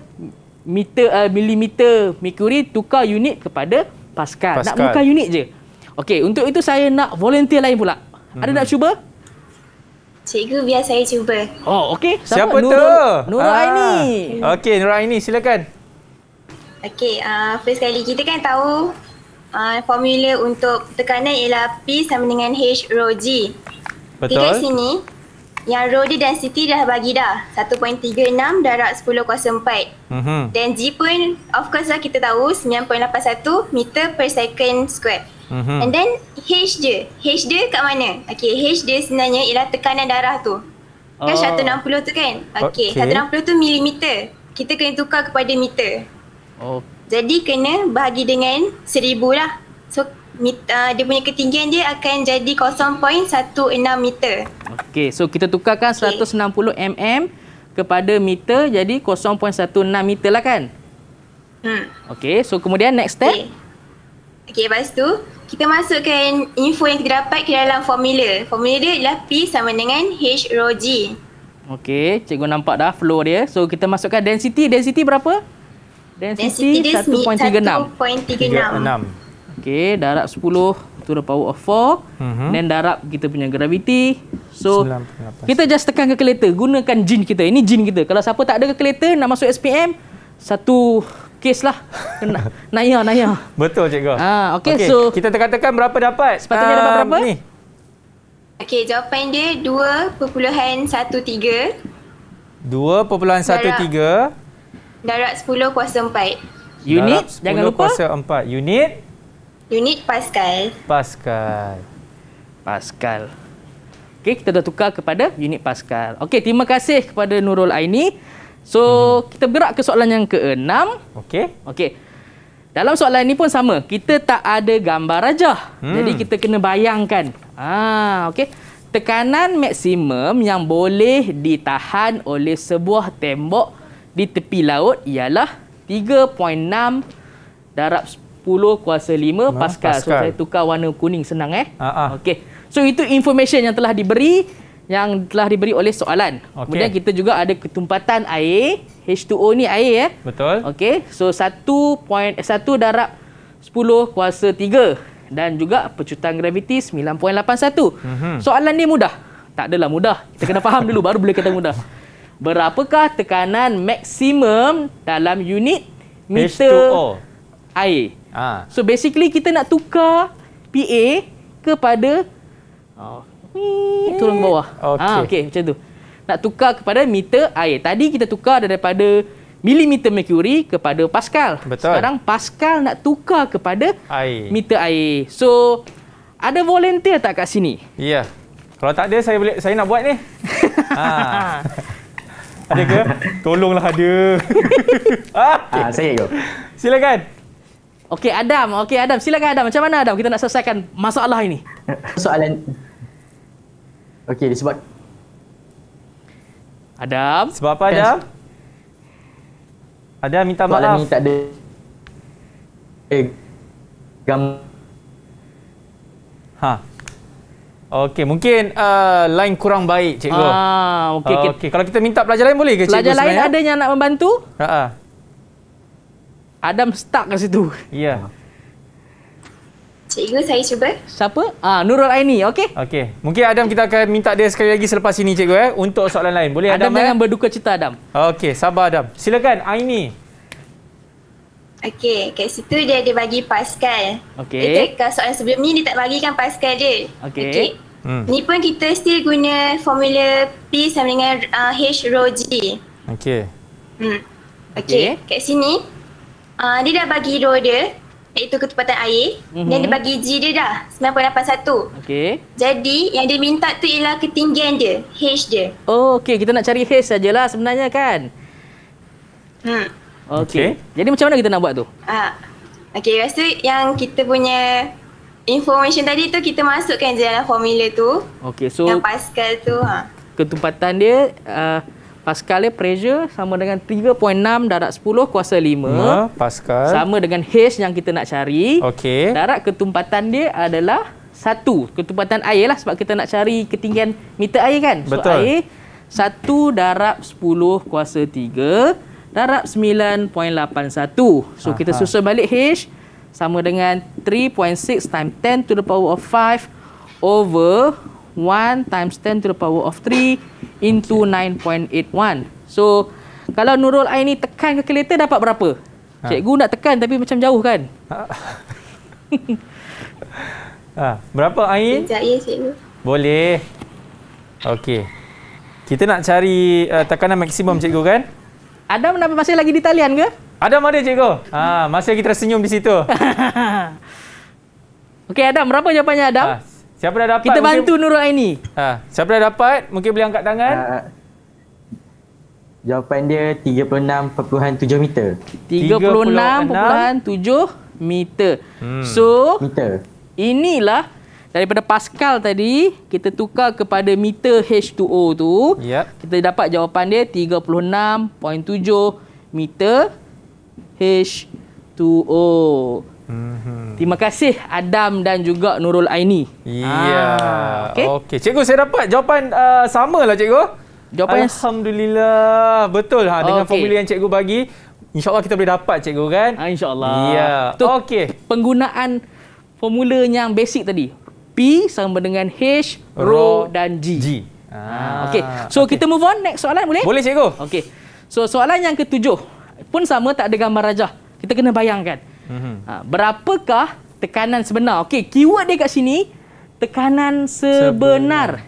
meter uh, milimeter mercury tukar unit kepada pascal. pascal. Nak bukan unit je. Okey, untuk itu saya nak volunteer lain pula. Hmm. Ada nak cuba? Cikgu biar saya cuba. Oh, okey. Siapa, Siapa Nurul, tu? Nuraini. Ah. Okey, Nuraini silakan. Okey, uh, first sekali kita kan tahu uh, formula untuk tekanan ialah P sama dengan H rho G. Betul. Dekat sini, yang row dia density dah bagi dah 1.36 darab 10 kuasa 4 mm-hmm. Dan G pun of course lah kita tahu 9.81 meter per second square mm-hmm. And then H dia H dia kat mana? Okay H dia sebenarnya ialah tekanan darah tu Kan oh. 160 tu kan? Okay, okay. 160 tu milimeter Kita kena tukar kepada meter oh. Jadi kena bahagi dengan seribu lah So meter, uh, dia punya ketinggian dia akan jadi 0.16 meter. Okey, so kita tukarkan okay. 160 mm kepada meter jadi 0.16 meter lah kan? Hmm. Okey, so kemudian next step. Okey, okay, lepas tu kita masukkan info yang kita dapat ke dalam formula. Formula dia ialah P sama dengan H rho G. Okey, cikgu nampak dah flow dia. So kita masukkan density. Density berapa? Density, density 1.36. 1.36. 1.36. Okay, darab 10 to the power of 4. Mm -hmm. Then darab kita punya graviti. So, 98. kita just tekan calculator. Gunakan jin kita. Ini jin kita. Kalau siapa tak ada calculator, nak masuk SPM, satu case lah. Naya, naya. Betul, cikgu. Ha, ah, okay, okay, so. Kita tekan-tekan berapa dapat? Sepatutnya um, dapat ah, berapa? Ni. Okay, jawapan dia 2.13. 2.13. Darab 10 kuasa 4. Unit, jangan lupa. Darab 10 kuasa 4. Unit. Unit Pascal. Pascal. Pascal. Okey, kita dah tukar kepada unit Pascal. Okey, terima kasih kepada Nurul Aini. So, hmm. kita bergerak ke soalan yang keenam. Okey. Okey. Dalam soalan ini pun sama. Kita tak ada gambar rajah. Hmm. Jadi, kita kena bayangkan. Ah, okey. Tekanan maksimum yang boleh ditahan oleh sebuah tembok di tepi laut ialah 3.6 darab 10 kuasa 5 nah, Pascal. Pascal. So, saya tukar warna kuning senang eh. Uh-huh. Okey. So itu information yang telah diberi yang telah diberi oleh soalan. Okay. Kemudian kita juga ada ketumpatan air, H2O ni air eh. Betul. Okey. So 1.1 darab 10 kuasa 3 dan juga pecutan graviti 9.81. Mm-hmm. Soalan ni mudah. Tak adalah mudah. Kita kena faham dulu baru boleh kata mudah. Berapakah tekanan maksimum dalam unit meter H2O? air. Ha. So basically kita nak tukar PA kepada oh. Wii, turun ke bawah. Ah, okay. Ha, okay, macam tu. Nak tukar kepada meter air. Tadi kita tukar daripada milimeter mercury kepada pascal. Betul. Sekarang pascal nak tukar kepada air. meter air. So ada volunteer tak kat sini? Ya. Yeah. Kalau tak ada saya boleh saya nak buat ni. Ah. Ada ke? Tolonglah ada. ah, okay. ha, saya go. Silakan. Okey Adam, okey Adam, silakan Adam. Macam mana Adam kita nak selesaikan masalah ini? Soalan Okey, disebab Adam, sebab apa Adam? Kan... Adam minta maaf. Soalan ni tak ada eh gam Ha. Okey, mungkin uh, line kurang baik, cikgu. Ah, okey. Ah, okey, okay. kalau kita minta pelajar lain boleh ke cikgu? Pelajar lain ada yang nak membantu? Ha ah. Adam stuck kat situ. Ya. Yeah. Cikgu, saya cuba. Siapa? Ah, Nurul Aini, okey? Okey. Mungkin Adam kita akan minta dia sekali lagi selepas ini, cikgu, eh, untuk soalan lain. Boleh Adam? Adam jangan eh? berduka cita, Adam. Okey, sabar Adam. Silakan, Aini. Okey, kat situ dia ada bagi Pascal. Okey. Kita soalan sebelum ni, dia tak bagikan Pascal dia. Okey. Okay. Hmm. Ni pun kita still guna formula P sama dengan uh, H rho G. Okey. Hmm. Okey, okay. kat sini uh, dia dah bagi roh dia iaitu ketepatan air mm-hmm. dan dia bagi G dia dah 9.81 okay. jadi yang dia minta tu ialah ketinggian dia H dia oh okey kita nak cari H sajalah sebenarnya kan hmm. okay. okay. jadi macam mana kita nak buat tu uh, okey lepas yang kita punya information tadi tu kita masukkan je dalam formula tu okey so yang pascal tu ha. ketepatan dia uh, Pascal dia pressure sama dengan 3.6 darab 10 kuasa 5. 5 Pascal. Sama dengan H yang kita nak cari. Okey. Darab ketumpatan dia adalah 1. Ketumpatan air lah sebab kita nak cari ketinggian meter air kan. So Betul. air 1 darab 10 kuasa 3 darab 9.81. So Aha. kita susun balik H sama dengan 3.6 times 10 to the power of 5 over 1 times 10 to the power of 3 into okay. 9.81. So, kalau Nurul Ain ni tekan calculator dapat berapa? Ha. Cikgu nak tekan tapi macam jauh kan? Ha. ha. Berapa Ain? Sekejap ya cikgu. Boleh. Okay. Kita nak cari uh, tekanan maksimum cikgu kan? Adam nak masih lagi di talian ke? Adam ada cikgu. Ha, masih lagi tersenyum di situ. Okey Adam, berapa jawapannya Adam? Ha. Siapa dah dapat? Kita bantu mungkin... Nurul Aini. Ha. Siapa dah dapat? Mungkin boleh angkat tangan. Uh, jawapan dia 36.7 meter. 36.7 meter. Hmm. So, meter. inilah daripada Pascal tadi, kita tukar kepada meter H2O tu. Yep. Kita dapat jawapan dia 36.7 meter H2O hmm Terima kasih Adam dan juga Nurul Aini. Ya. Yeah. Ah, okay. okay. Cikgu saya dapat jawapan uh, sama lah cikgu. Jawapan Alhamdulillah. Yang... Betul ha, dengan okay. formula yang cikgu bagi. InsyaAllah kita boleh dapat cikgu kan. Ha, InsyaAllah. Ya. Yeah. Okay. Penggunaan formula yang basic tadi. P sama dengan H, Rho dan G. G. Ah. ah okay. So okay. kita move on. Next soalan boleh? Boleh cikgu. Okay. So soalan yang ketujuh. Pun sama tak ada gambar rajah. Kita kena bayangkan. Mm-hmm. Ha, berapakah tekanan sebenar? Okey, keyword dia kat sini, tekanan sebenar. sebenar.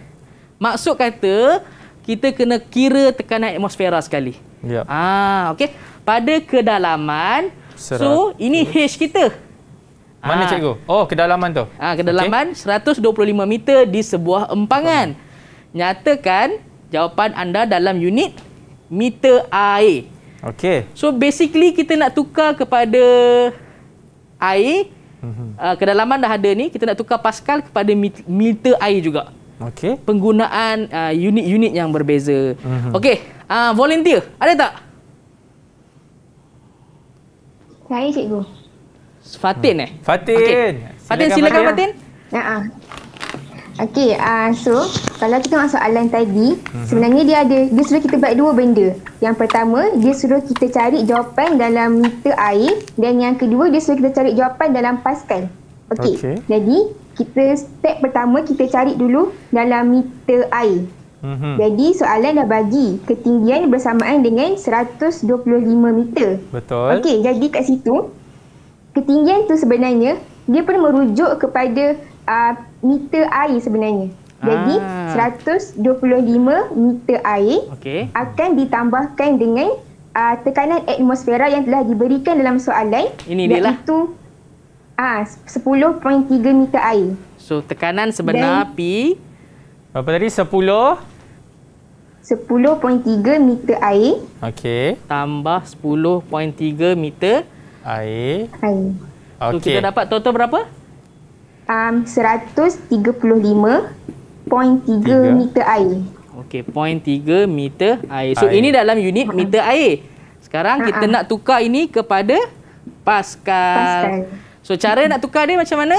Maksud kata, kita kena kira tekanan atmosfera sekali. Yep. Ah, ha, okey. Pada kedalaman, 100. so ini H kita. Mana ha. cikgu? Oh, kedalaman tu. Ah, ha, kedalaman okay. 125 meter di sebuah empangan. Oh. Nyatakan jawapan anda dalam unit meter air. Okey. So basically kita nak tukar kepada air mm-hmm. uh, kedalaman dah ada ni kita nak tukar pascal kepada meter air juga okey penggunaan uh, unit-unit yang berbeza mm-hmm. okey uh, volunteer ada tak saya cikgu Fatin eh? Hmm. Fatin. Okay. Fatin silakan, silakan Fatin. Ha Okey, uh, so kalau kita masuk soalan tadi, mm-hmm. sebenarnya dia ada dia suruh kita buat dua benda. Yang pertama, dia suruh kita cari jawapan dalam meter air dan yang kedua dia suruh kita cari jawapan dalam Pascal. Okey. Okay. Jadi, kita step pertama kita cari dulu dalam meter air. Mm-hmm. Jadi soalan dah bagi ketinggian bersamaan dengan 125 meter. Betul. Okey, jadi kat situ ketinggian tu sebenarnya dia pun merujuk kepada uh, meter air sebenarnya. Jadi ah. 125 meter air okay. akan ditambahkan dengan uh, tekanan atmosfera yang telah diberikan dalam soalan Ini inilah. iaitu ah, uh, 10.3 meter air. So tekanan sebenar Dan, P berapa tadi 10 10.3 meter air. Okey. Tambah 10.3 meter air. Air. Okey. So, kita dapat total berapa? um, 135.3 meter air. Okey, 0.3 meter air. So, air. ini dalam unit uh-huh. meter air. Sekarang kita uh-huh. nak tukar ini kepada pascal. pascal. So, cara nak tukar dia macam mana?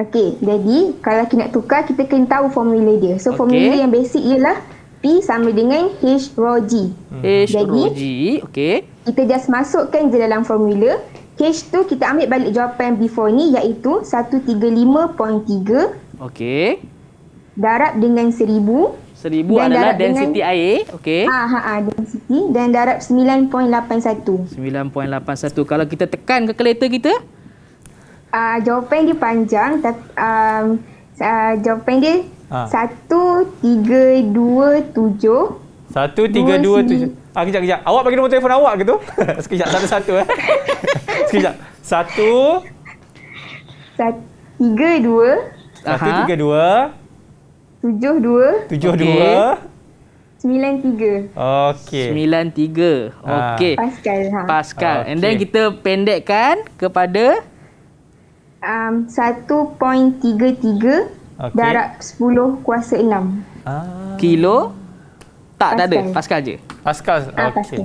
Okey, jadi kalau kita nak tukar, kita kena tahu formula dia. So, formula yang basic ialah P sama dengan H rho G. H rho G, okey. Kita just masukkan je dalam formula. Case tu kita ambil balik jawapan before ni iaitu 135.3 Okey. Darab dengan seribu. 1000 adalah density air. Okey. Ah, ha ha ha density dan darab 9.81. 9.81. Kalau kita tekan ke kereta kita uh, jawapan dia panjang ta- um, uh, jawapan dia ha. 1327 1327 Ah, kejap, kejap. Awak bagi nombor telefon awak ke tu? sekejap, satu-satu eh. sekejap. Satu. Tiga, dua. Satu, Aha. tiga, dua. Tujuh, dua. Tujuh, okay. dua. Sembilan, tiga. Okey. Sembilan, tiga. Ah. Okey. Pascal. Ha. Pascal. Okay. And then kita pendekkan kepada? Um, satu point tiga, tiga. Okay. Darab sepuluh kuasa enam. Ah. Kilo? Kilo? Tak, tak ada. Pascal je. Pascal. Ah, ah, okey.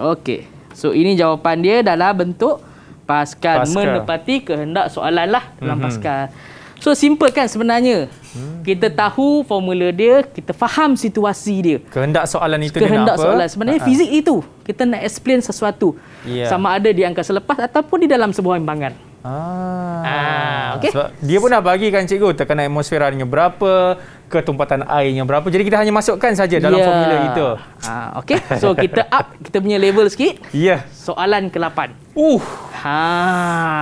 Okey. So ini jawapan dia dalam bentuk Pascal, Pascal. menepati kehendak soalan lah dalam mm-hmm. Pascal. So simple kan sebenarnya. Hmm. Kita tahu formula dia, kita faham situasi dia. Kehendak soalan itu kehendak dia nak soalan. apa? Sebenarnya uh-huh. fizik itu. Kita nak explain sesuatu. Yeah. Sama ada di angka selepas ataupun di dalam sebuah imbangan. Ah, ah okay. Sebab dia pun dah bagikan cikgu tekanan atmosferanya berapa, ketumpatan airnya berapa. Jadi kita hanya masukkan saja dalam yeah. formula itu. Ah, okay. So kita up kita punya level sikit. Ya. Yeah. Soalan ke-8. Uh. Ha.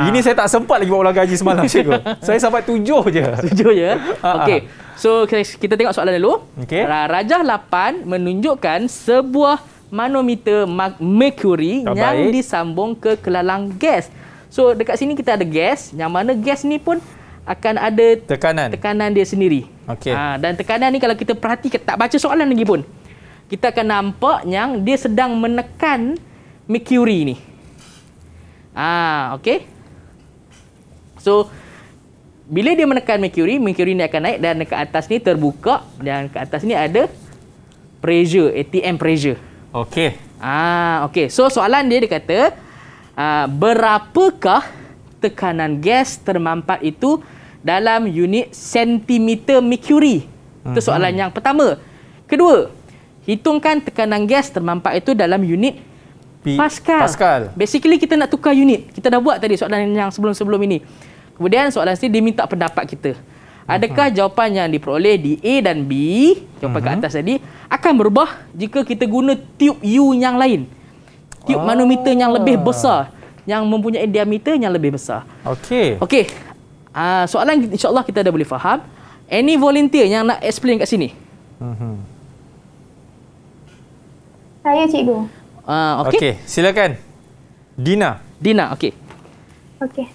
Ini saya tak sempat lagi buat ulang gaji semalam cikgu. saya sampai tujuh je. Tujuh je. Ah, ah. Okey. So kita tengok soalan dulu. Okay. Rajah 8 menunjukkan sebuah manometer Mercury Baik. yang disambung ke kelalang gas. So dekat sini kita ada gas yang mana gas ni pun akan ada tekanan tekanan dia sendiri. Okay. Ha, dan tekanan ni kalau kita perhati kita tak baca soalan lagi pun kita akan nampak yang dia sedang menekan mercury ni. Ah, ha, okey. So bila dia menekan mercury, mercury ni akan naik dan ke atas ni terbuka dan ke atas ni ada pressure, ATM pressure. Okay. Ah, ha, okay. So soalan dia dia kata, Ah, berapakah tekanan gas termampat itu dalam unit sentimeter mercury? Uh-huh. Itu mhm. soalan yang pertama. Kedua, hitungkan tekanan gas termampat itu dalam unit pascal. pascal. Basically kita nak tukar unit. Kita dah buat tadi soalan yang sebelum-sebelum ini. Kemudian soalan sini diminta pendapat kita. Adakah uh-huh. jawapan yang diperoleh di A dan B, jawapan uh-huh. ke mhm. atas tadi, akan berubah jika kita guna tube U yang lain? tiup oh. Ah. manometer yang lebih besar yang mempunyai diameter yang lebih besar. Okey. Okey. Uh, soalan insya-Allah kita dah boleh faham. Any volunteer yang nak explain kat sini? Mhm. Saya cikgu. Ah uh, okey. Okey, silakan. Dina. Dina, okey. Okey.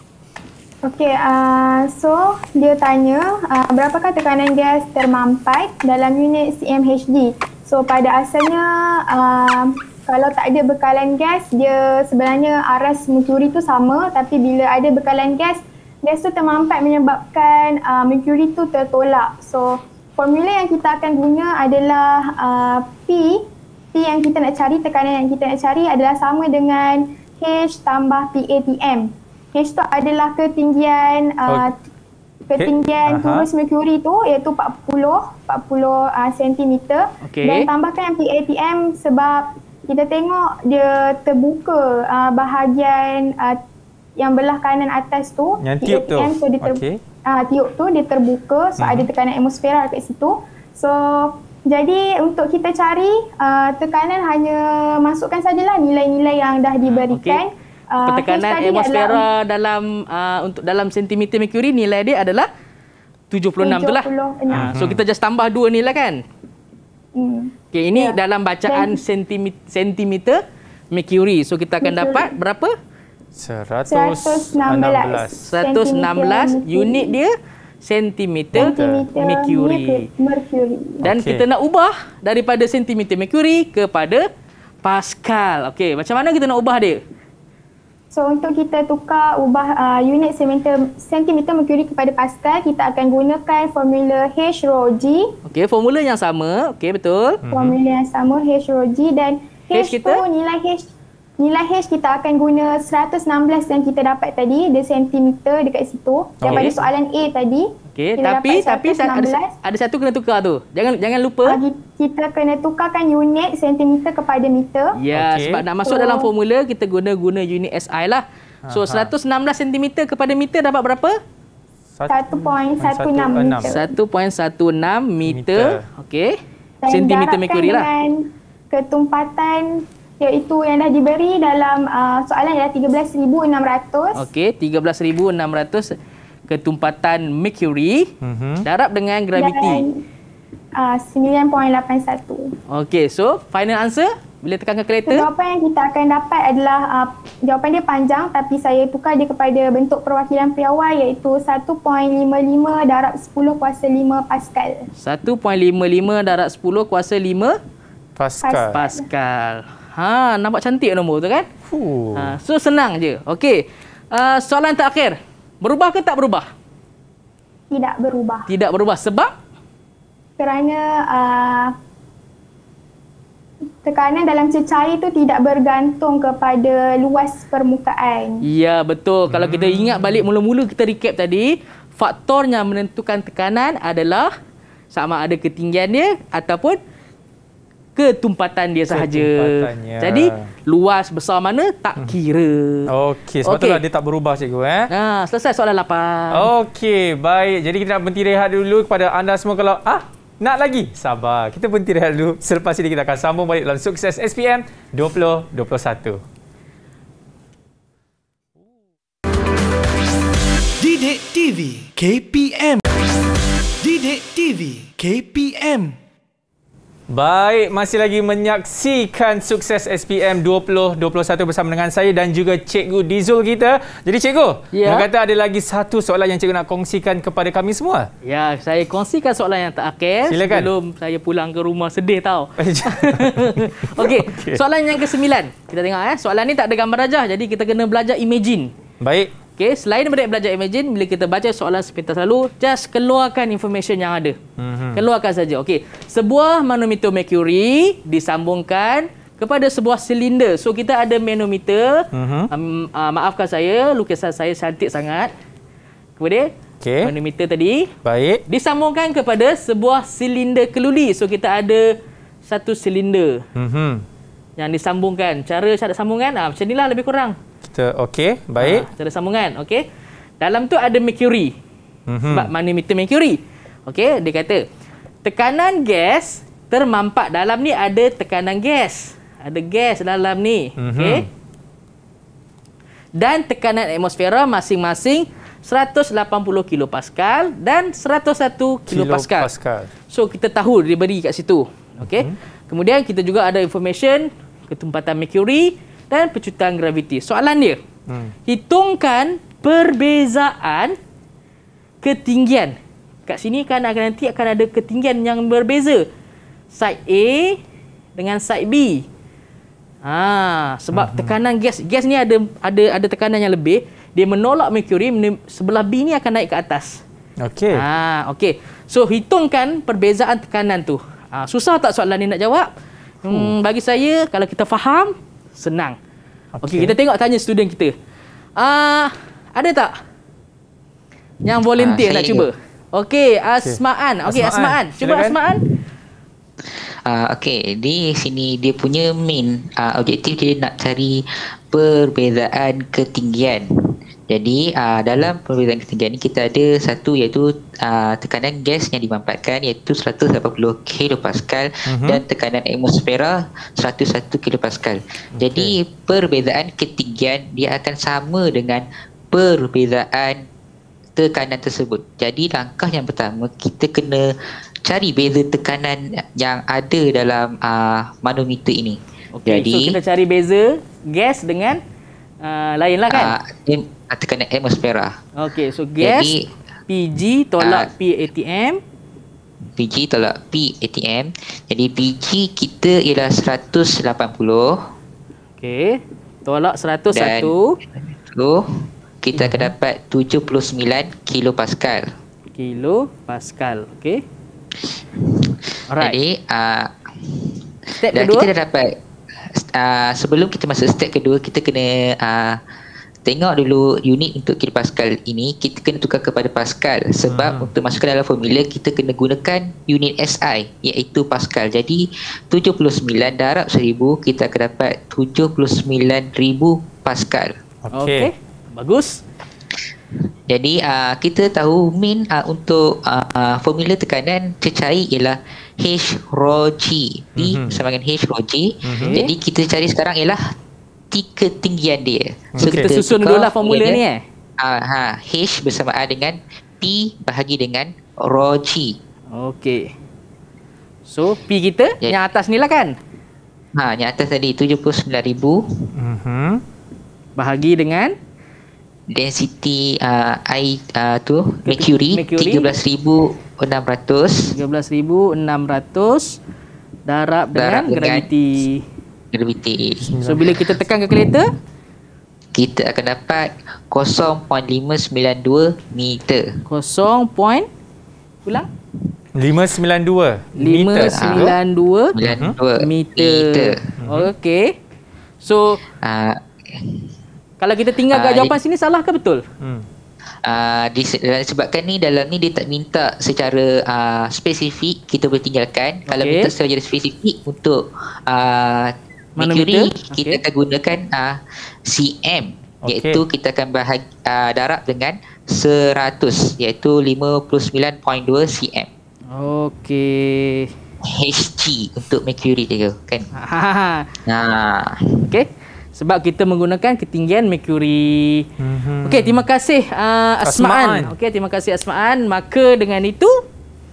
Okey, uh, so dia tanya uh, berapakah tekanan gas termampat dalam unit CMHD? So pada asalnya uh, kalau tak ada bekalan gas dia sebenarnya aras mercury tu sama tapi bila ada bekalan gas gas tu termampat menyebabkan uh, mercury tu tertolak so formula yang kita akan guna adalah uh, P P yang kita nak cari, tekanan yang kita nak cari adalah sama dengan H tambah PATM H tu adalah ketinggian uh, okay. ketinggian tubus mercury tu iaitu 40 40 uh, okay. dan tambahkan yang PATM sebab kita tengok dia terbuka uh, bahagian uh, yang belah kanan atas tu yang tiup tu so dia ter- okay. uh, ah, tiup tu dia terbuka so uh-huh. ada tekanan atmosfera dekat situ so jadi untuk kita cari uh, tekanan hanya masukkan sajalah nilai-nilai yang dah ah, diberikan okay. uh, tekanan atmosfera dalam dalam uh, untuk dalam sentimeter mercury nilai dia adalah 76, 76. tu lah uh-huh. so kita just tambah dua nilai kan hmm Okey, ini yeah. dalam bacaan sentimeter mercury. So kita akan mercury. dapat berapa? 116. 116 unit dia sentimeter mercury. Dan okay. kita nak ubah daripada sentimeter mercury kepada pascal. Okey, macam mana kita nak ubah dia? So untuk kita tukar ubah uh, unit sentimeter mercury kepada pascal, kita akan gunakan formula H rho G. Okey, formula yang sama. Okey, betul. Mm-hmm. Formula yang sama H rho G dan H, H kita? tu nilai H nilai H kita akan guna 116 yang kita dapat tadi, dia sentimeter dekat situ. Okay. Daripada soalan A tadi. Okey, tapi tapi ada, ada satu kena tukar tu. Jangan jangan lupa. Uh, kita kena tukarkan unit sentimeter kepada meter. Ya, yeah, okay. sebab nak masuk so, dalam oh. formula kita guna guna unit SI lah. So uh 116 sentimeter kepada meter dapat berapa? 1.16 meter. 1.16 meter. Okey. Sentimeter mercury lah. Ketumpatan iaitu yang dah diberi dalam uh, soalan ialah 13600. Okey, 13600 ketumpatan Mercury mm-hmm. darab dengan graviti? Uh, ah, 9.81. Okey, so final answer bila tekankan kereta? So, jawapan yang kita akan dapat adalah uh, jawapan dia panjang tapi saya tukar dia kepada bentuk perwakilan piawai iaitu 1.55 darab 10 kuasa 5 pascal. 1.55 darab 10 kuasa 5 pascal. Pascal. Ha, nampak cantik nombor tu kan? Ha, so senang je. Okey. Uh, soalan terakhir. Berubah ke tak berubah? Tidak berubah. Tidak berubah sebab? Kerana uh, tekanan dalam cecair itu tidak bergantung kepada luas permukaan. Ya, betul. Kalau kita hmm. ingat balik mula-mula kita recap tadi, faktornya menentukan tekanan adalah sama ada ketinggian dia ataupun ketumpatan dia sahaja. Jadi luas besar mana tak hmm. kira. Okey, sebab okay. tu lah dia tak berubah cikgu eh. Ha, selesai soalan lapan. Okey, baik. Jadi kita nak berhenti rehat dulu kepada anda semua kalau ah nak lagi? Sabar. Kita berhenti rehat dulu. Selepas ini kita akan sambung balik dalam sukses SPM 2021. Didik TV KPM Didik TV KPM Baik, masih lagi menyaksikan sukses SPM 2021 bersama dengan saya dan juga Cikgu Dizul kita. Jadi Cikgu, ya. nak kata ada lagi satu soalan yang Cikgu nak kongsikan kepada kami semua. Ya, saya kongsikan soalan yang terakhir Silakan. sebelum saya pulang ke rumah sedih tau. Okey, okay. soalan yang ke-9. Kita tengok eh. Soalan ni tak ada gambar rajah jadi kita kena belajar imagine. Baik. Okay, selain daripada belajar imagine, bila kita baca soalan sepintas lalu, just keluarkan information yang ada. Mm-hmm. Keluarkan saja. Okay, sebuah manometer mercury disambungkan kepada sebuah silinder. So, kita ada manometer. Mm-hmm. Um, uh, maafkan saya, lukisan saya cantik sangat. Kemudian, okay. manometer tadi. Baik. Disambungkan kepada sebuah silinder keluli. So, kita ada satu silinder. Mm-hmm. Yang disambungkan. Cara cara sambungan, ah, macam inilah lebih kurang. Jupiter. Okey, baik. Ha, secara sambungan, okey. Dalam tu ada Mercury. Mm-hmm. Sebab manometer Mercury. Okey, dia kata tekanan gas termampak dalam ni ada tekanan gas. Ada gas dalam ni. Mm-hmm. Okey. Dan tekanan atmosfera masing-masing 180 kilopascal dan 101 kilopascal. So kita tahu dia beri kat situ. okay? Mm-hmm. Kemudian kita juga ada information ketumpatan Mercury dan pecutan graviti. Soalan dia, hmm. hitungkan perbezaan ketinggian. Kat sini kan akan nanti akan ada ketinggian yang berbeza. Side A dengan side B. Ha, sebab hmm. tekanan gas, gas ni ada ada ada tekanan yang lebih. Dia menolak Mercury, sebelah B ni akan naik ke atas. Okey. Ha, okey. So, hitungkan perbezaan tekanan tu. Ha, susah tak soalan ni nak jawab? Hmm, hmm. bagi saya, kalau kita faham, Senang. Okey, okay, kita tengok tanya student kita. Uh, ada tak? Yang volunteer uh, nak cuba? Okey, Asmaan. Okey, Asmaan. Asmaan. Cuba Silakan. Asmaan. Uh, ah, okay, di sini dia punya main uh, objektif dia nak cari perbezaan ketinggian. Jadi uh, dalam perbezaan ketinggian ni kita ada satu iaitu uh, tekanan gas yang dimampatkan iaitu 180 kPa uh-huh. dan mhm. tekanan atmosfera 101 kPa. Okay. Jadi perbezaan ketinggian dia akan sama dengan perbezaan tekanan tersebut. Jadi langkah yang pertama kita kena cari beza tekanan yang ada dalam uh, manometer ini. Okay. Jadi so, kita cari beza gas dengan uh, lain lah kan? Uh, ah, tekanan atmosfera. Okey, so gas Jadi, PG tolak uh, ah, atm. PG tolak P atm. Jadi PG kita ialah 180. Okey. Tolak 101. Tu kita akan mhm. dapat 79 Kilo pascal, Okey. Alright. Jadi uh, Step kedua. kita dah dapat uh, sebelum kita masuk step kedua kita kena uh, tengok dulu unit untuk kira pascal ini kita kena tukar kepada pascal sebab hmm. untuk masukkan dalam formula kita kena gunakan unit SI iaitu pascal jadi 79 darab 1000 kita akan dapat 79000 pascal okey okay. bagus jadi uh, kita tahu min uh, untuk uh, uh, formula tekanan cecair ialah H Ro G. D mm-hmm. sama dengan H Ro G. Mm-hmm. Jadi kita cari sekarang ialah T ketinggian dia. So okay. kita, kita susun dulu lah formula ni eh. Uh, ha, H bersamaan dengan P bahagi dengan Ro G. Okay. So P kita yeah. yang atas ni lah kan? Ha, yang atas tadi 79,000. Mm-hmm. Bahagi dengan density uh, air uh, tu mercury, mercury 13600 13600 darab dengan, darab dengan graviti graviti so bila kita tekan ke kereta kita akan dapat 0.592 meter 0. Point, ulang 592 592 uh, meter, meter. Mm-hmm. Okay, so uh, kalau kita tinggal uh, kat ah, jawapan sini salah ke betul? Hmm. Uh, ah, disebabkan eh, ni dalam ni dia tak minta secara uh, spesifik kita boleh tinggalkan. Okay. Kalau minta secara spesifik untuk uh, mercury, betul? kita akan gunakan uh, CM okay. iaitu kita akan bahag, uh, darab dengan 100 iaitu 59.2 cm. Okey. HG untuk mercury dia kan. Ha. Nah. Okey sebab kita menggunakan ketinggian mercury. Mm-hmm. Okey, terima kasih uh, Asmaan. Asmaan. Okey, terima kasih Asmaan. Maka dengan itu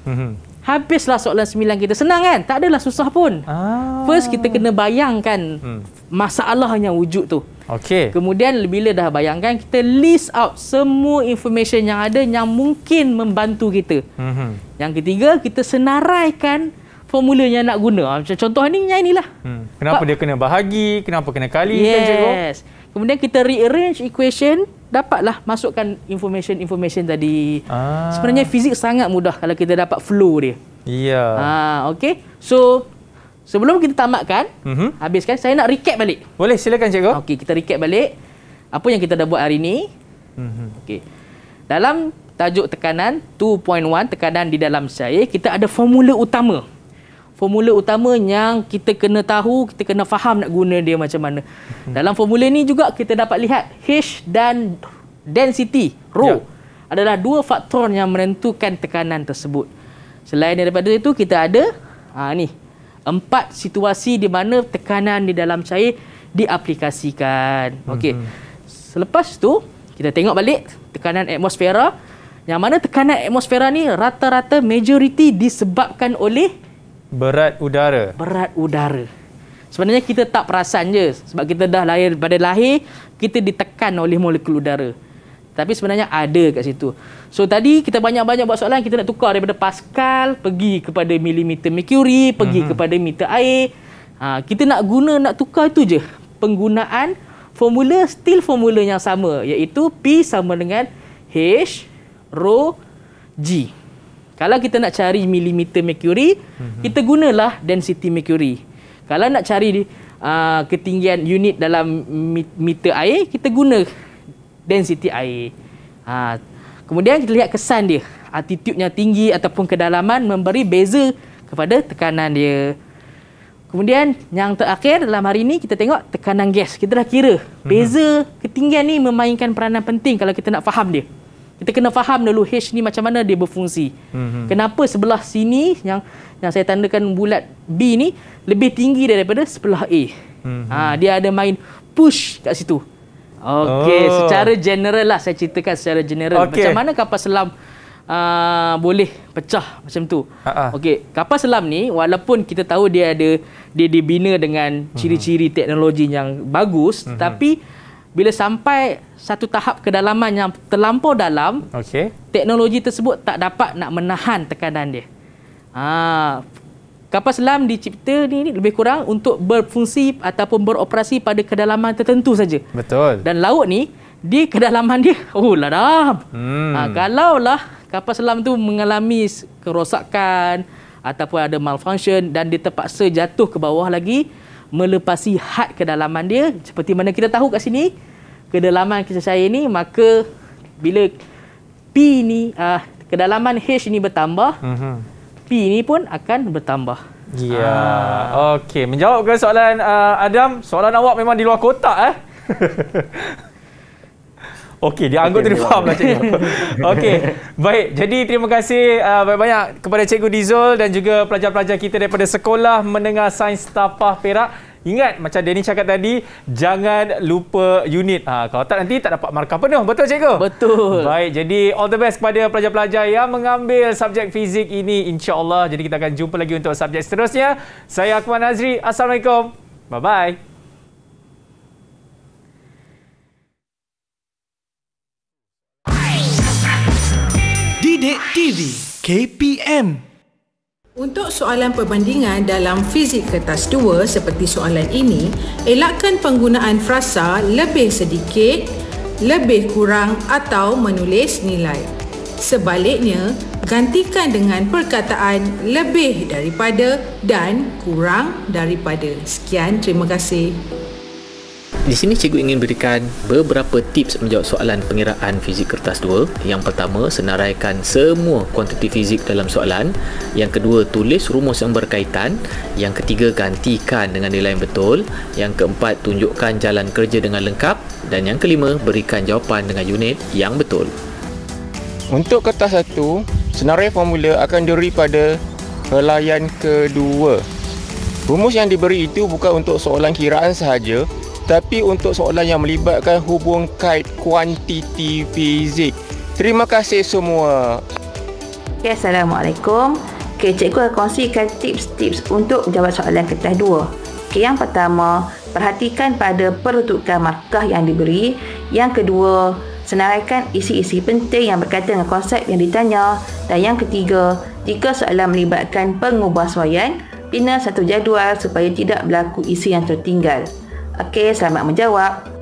mm-hmm. Habislah soalan sembilan kita. Senang kan? Tak adalah susah pun. Ah. First kita kena bayangkan hmm. masalah yang wujud tu. Okey. Kemudian bila dah bayangkan kita list out semua information yang ada yang mungkin membantu kita. Hmm. Yang ketiga kita senaraikan formula yang nak guna. Ah, macam contoh ni yang inilah. Hmm. Kenapa Pak, dia kena bahagi? Kenapa kena kali? Yes. Kan, Kemudian kita rearrange equation dapatlah masukkan information information tadi. Ah. Sebenarnya fizik sangat mudah kalau kita dapat flow dia. Iya. Yeah. Ah, okay. So sebelum kita tamatkan, mm-hmm. habiskan saya nak recap balik. Boleh silakan cikgu. Okay, kita recap balik apa yang kita dah buat hari ni. Mm-hmm. Okey. Dalam tajuk tekanan 2.1 tekanan di dalam saya kita ada formula utama formula utama yang kita kena tahu, kita kena faham nak guna dia macam mana. Mhm. Dalam formula ni juga kita dapat lihat H dan density, rho yeah. adalah dua faktor yang menentukan tekanan tersebut. Selain daripada itu kita ada ha, ni empat situasi di mana tekanan di dalam cair diaplikasikan. Okey. Mhm. Selepas tu kita tengok balik tekanan atmosfera yang mana tekanan atmosfera ni rata-rata majoriti disebabkan oleh Berat udara. Berat udara. Sebenarnya kita tak perasan je sebab kita dah lahir pada lahir kita ditekan oleh molekul udara. Tapi sebenarnya ada kat situ. So tadi kita banyak-banyak buat soalan kita nak tukar daripada pascal pergi kepada milimeter mercury, pergi mm-hmm. kepada meter air. Ha, kita nak guna nak tukar itu je. Penggunaan formula still formula yang sama iaitu P sama dengan H rho G. Kalau kita nak cari milimeter mercury, mm-hmm. kita gunalah density mercury. Kalau nak cari uh, ketinggian unit dalam meter air, kita guna density air. Uh, kemudian kita lihat kesan dia. attitude yang tinggi ataupun kedalaman memberi beza kepada tekanan dia. Kemudian yang terakhir dalam hari ini kita tengok tekanan gas. Kita dah kira mhm. beza ketinggian ni memainkan peranan penting kalau kita nak faham dia. mm kita kena faham dulu H ni macam mana dia berfungsi. Mm-hmm. Kenapa sebelah sini yang yang saya tandakan bulat B ni lebih tinggi daripada sebelah A. Mm-hmm. Ha, dia ada main push kat situ. Okey, oh. secara general lah saya ceritakan secara general. Okay. Macam mana kapal selam uh, boleh pecah macam tu. Uh-huh. Okey, kapal selam ni walaupun kita tahu dia ada dia dibina dengan mhm. ciri-ciri mm-hmm. teknologi yang bagus mm-hmm. tapi bila sampai satu tahap kedalaman yang terlampau dalam, okay. teknologi tersebut tak dapat nak menahan tekanan dia. Ha, kapal selam dicipta ni, ni lebih kurang untuk berfungsi ataupun beroperasi pada kedalaman tertentu saja. Betul. Dan laut ni, di kedalaman dia, oh lah dah. Hmm. Ha, kalaulah kapal selam tu mengalami kerosakan ataupun ada malfunction dan dia terpaksa jatuh ke bawah lagi, melepasi had kedalaman dia seperti mana kita tahu kat sini kedalaman kisah saya ni maka bila P ni uh, kedalaman H ni bertambah mm-hmm. P ni pun akan bertambah Ya, yeah. ah. okey. Menjawab soalan uh, Adam, soalan awak memang di luar kotak eh. Okey, dia anggota okay, dia faham lah cikgu. Okey, baik. Jadi terima kasih uh, banyak-banyak kepada cikgu Dizul dan juga pelajar-pelajar kita daripada Sekolah Menengah Sains Tapah Perak. Ingat macam Denny cakap tadi, jangan lupa unit. Ha, kalau tak nanti tak dapat markah penuh. Betul cikgu? Betul. Baik, jadi all the best kepada pelajar-pelajar yang mengambil subjek fizik ini insya-Allah. Jadi kita akan jumpa lagi untuk subjek seterusnya. Saya Akmal Azri. Assalamualaikum. Bye-bye. Update TV KPM Untuk soalan perbandingan dalam fizik kertas 2 seperti soalan ini, elakkan penggunaan frasa lebih sedikit, lebih kurang atau menulis nilai. Sebaliknya, gantikan dengan perkataan lebih daripada dan kurang daripada. Sekian, terima kasih. Di sini cikgu ingin berikan beberapa tips menjawab soalan pengiraan fizik kertas 2. Yang pertama, senaraikan semua kuantiti fizik dalam soalan. Yang kedua, tulis rumus yang berkaitan. Yang ketiga, gantikan dengan nilai yang betul. Yang keempat, tunjukkan jalan kerja dengan lengkap. Dan yang kelima, berikan jawapan dengan unit yang betul. Untuk kertas 1, senarai formula akan diri pada helaian kedua. Rumus yang diberi itu bukan untuk soalan kiraan sahaja tapi untuk soalan yang melibatkan hubung kait kuantiti fizik. Terima kasih semua. Okay, Assalamualaikum. Okay, cikgu akan kongsikan tips-tips untuk jawab soalan kertas 2. Okay, yang pertama, perhatikan pada peruntukan markah yang diberi. Yang kedua, senaraikan isi-isi penting yang berkaitan dengan konsep yang ditanya. Dan yang ketiga, jika soalan melibatkan pengubahsuaian, bina satu jadual supaya tidak berlaku isi yang tertinggal. Okey, selamat menjawab.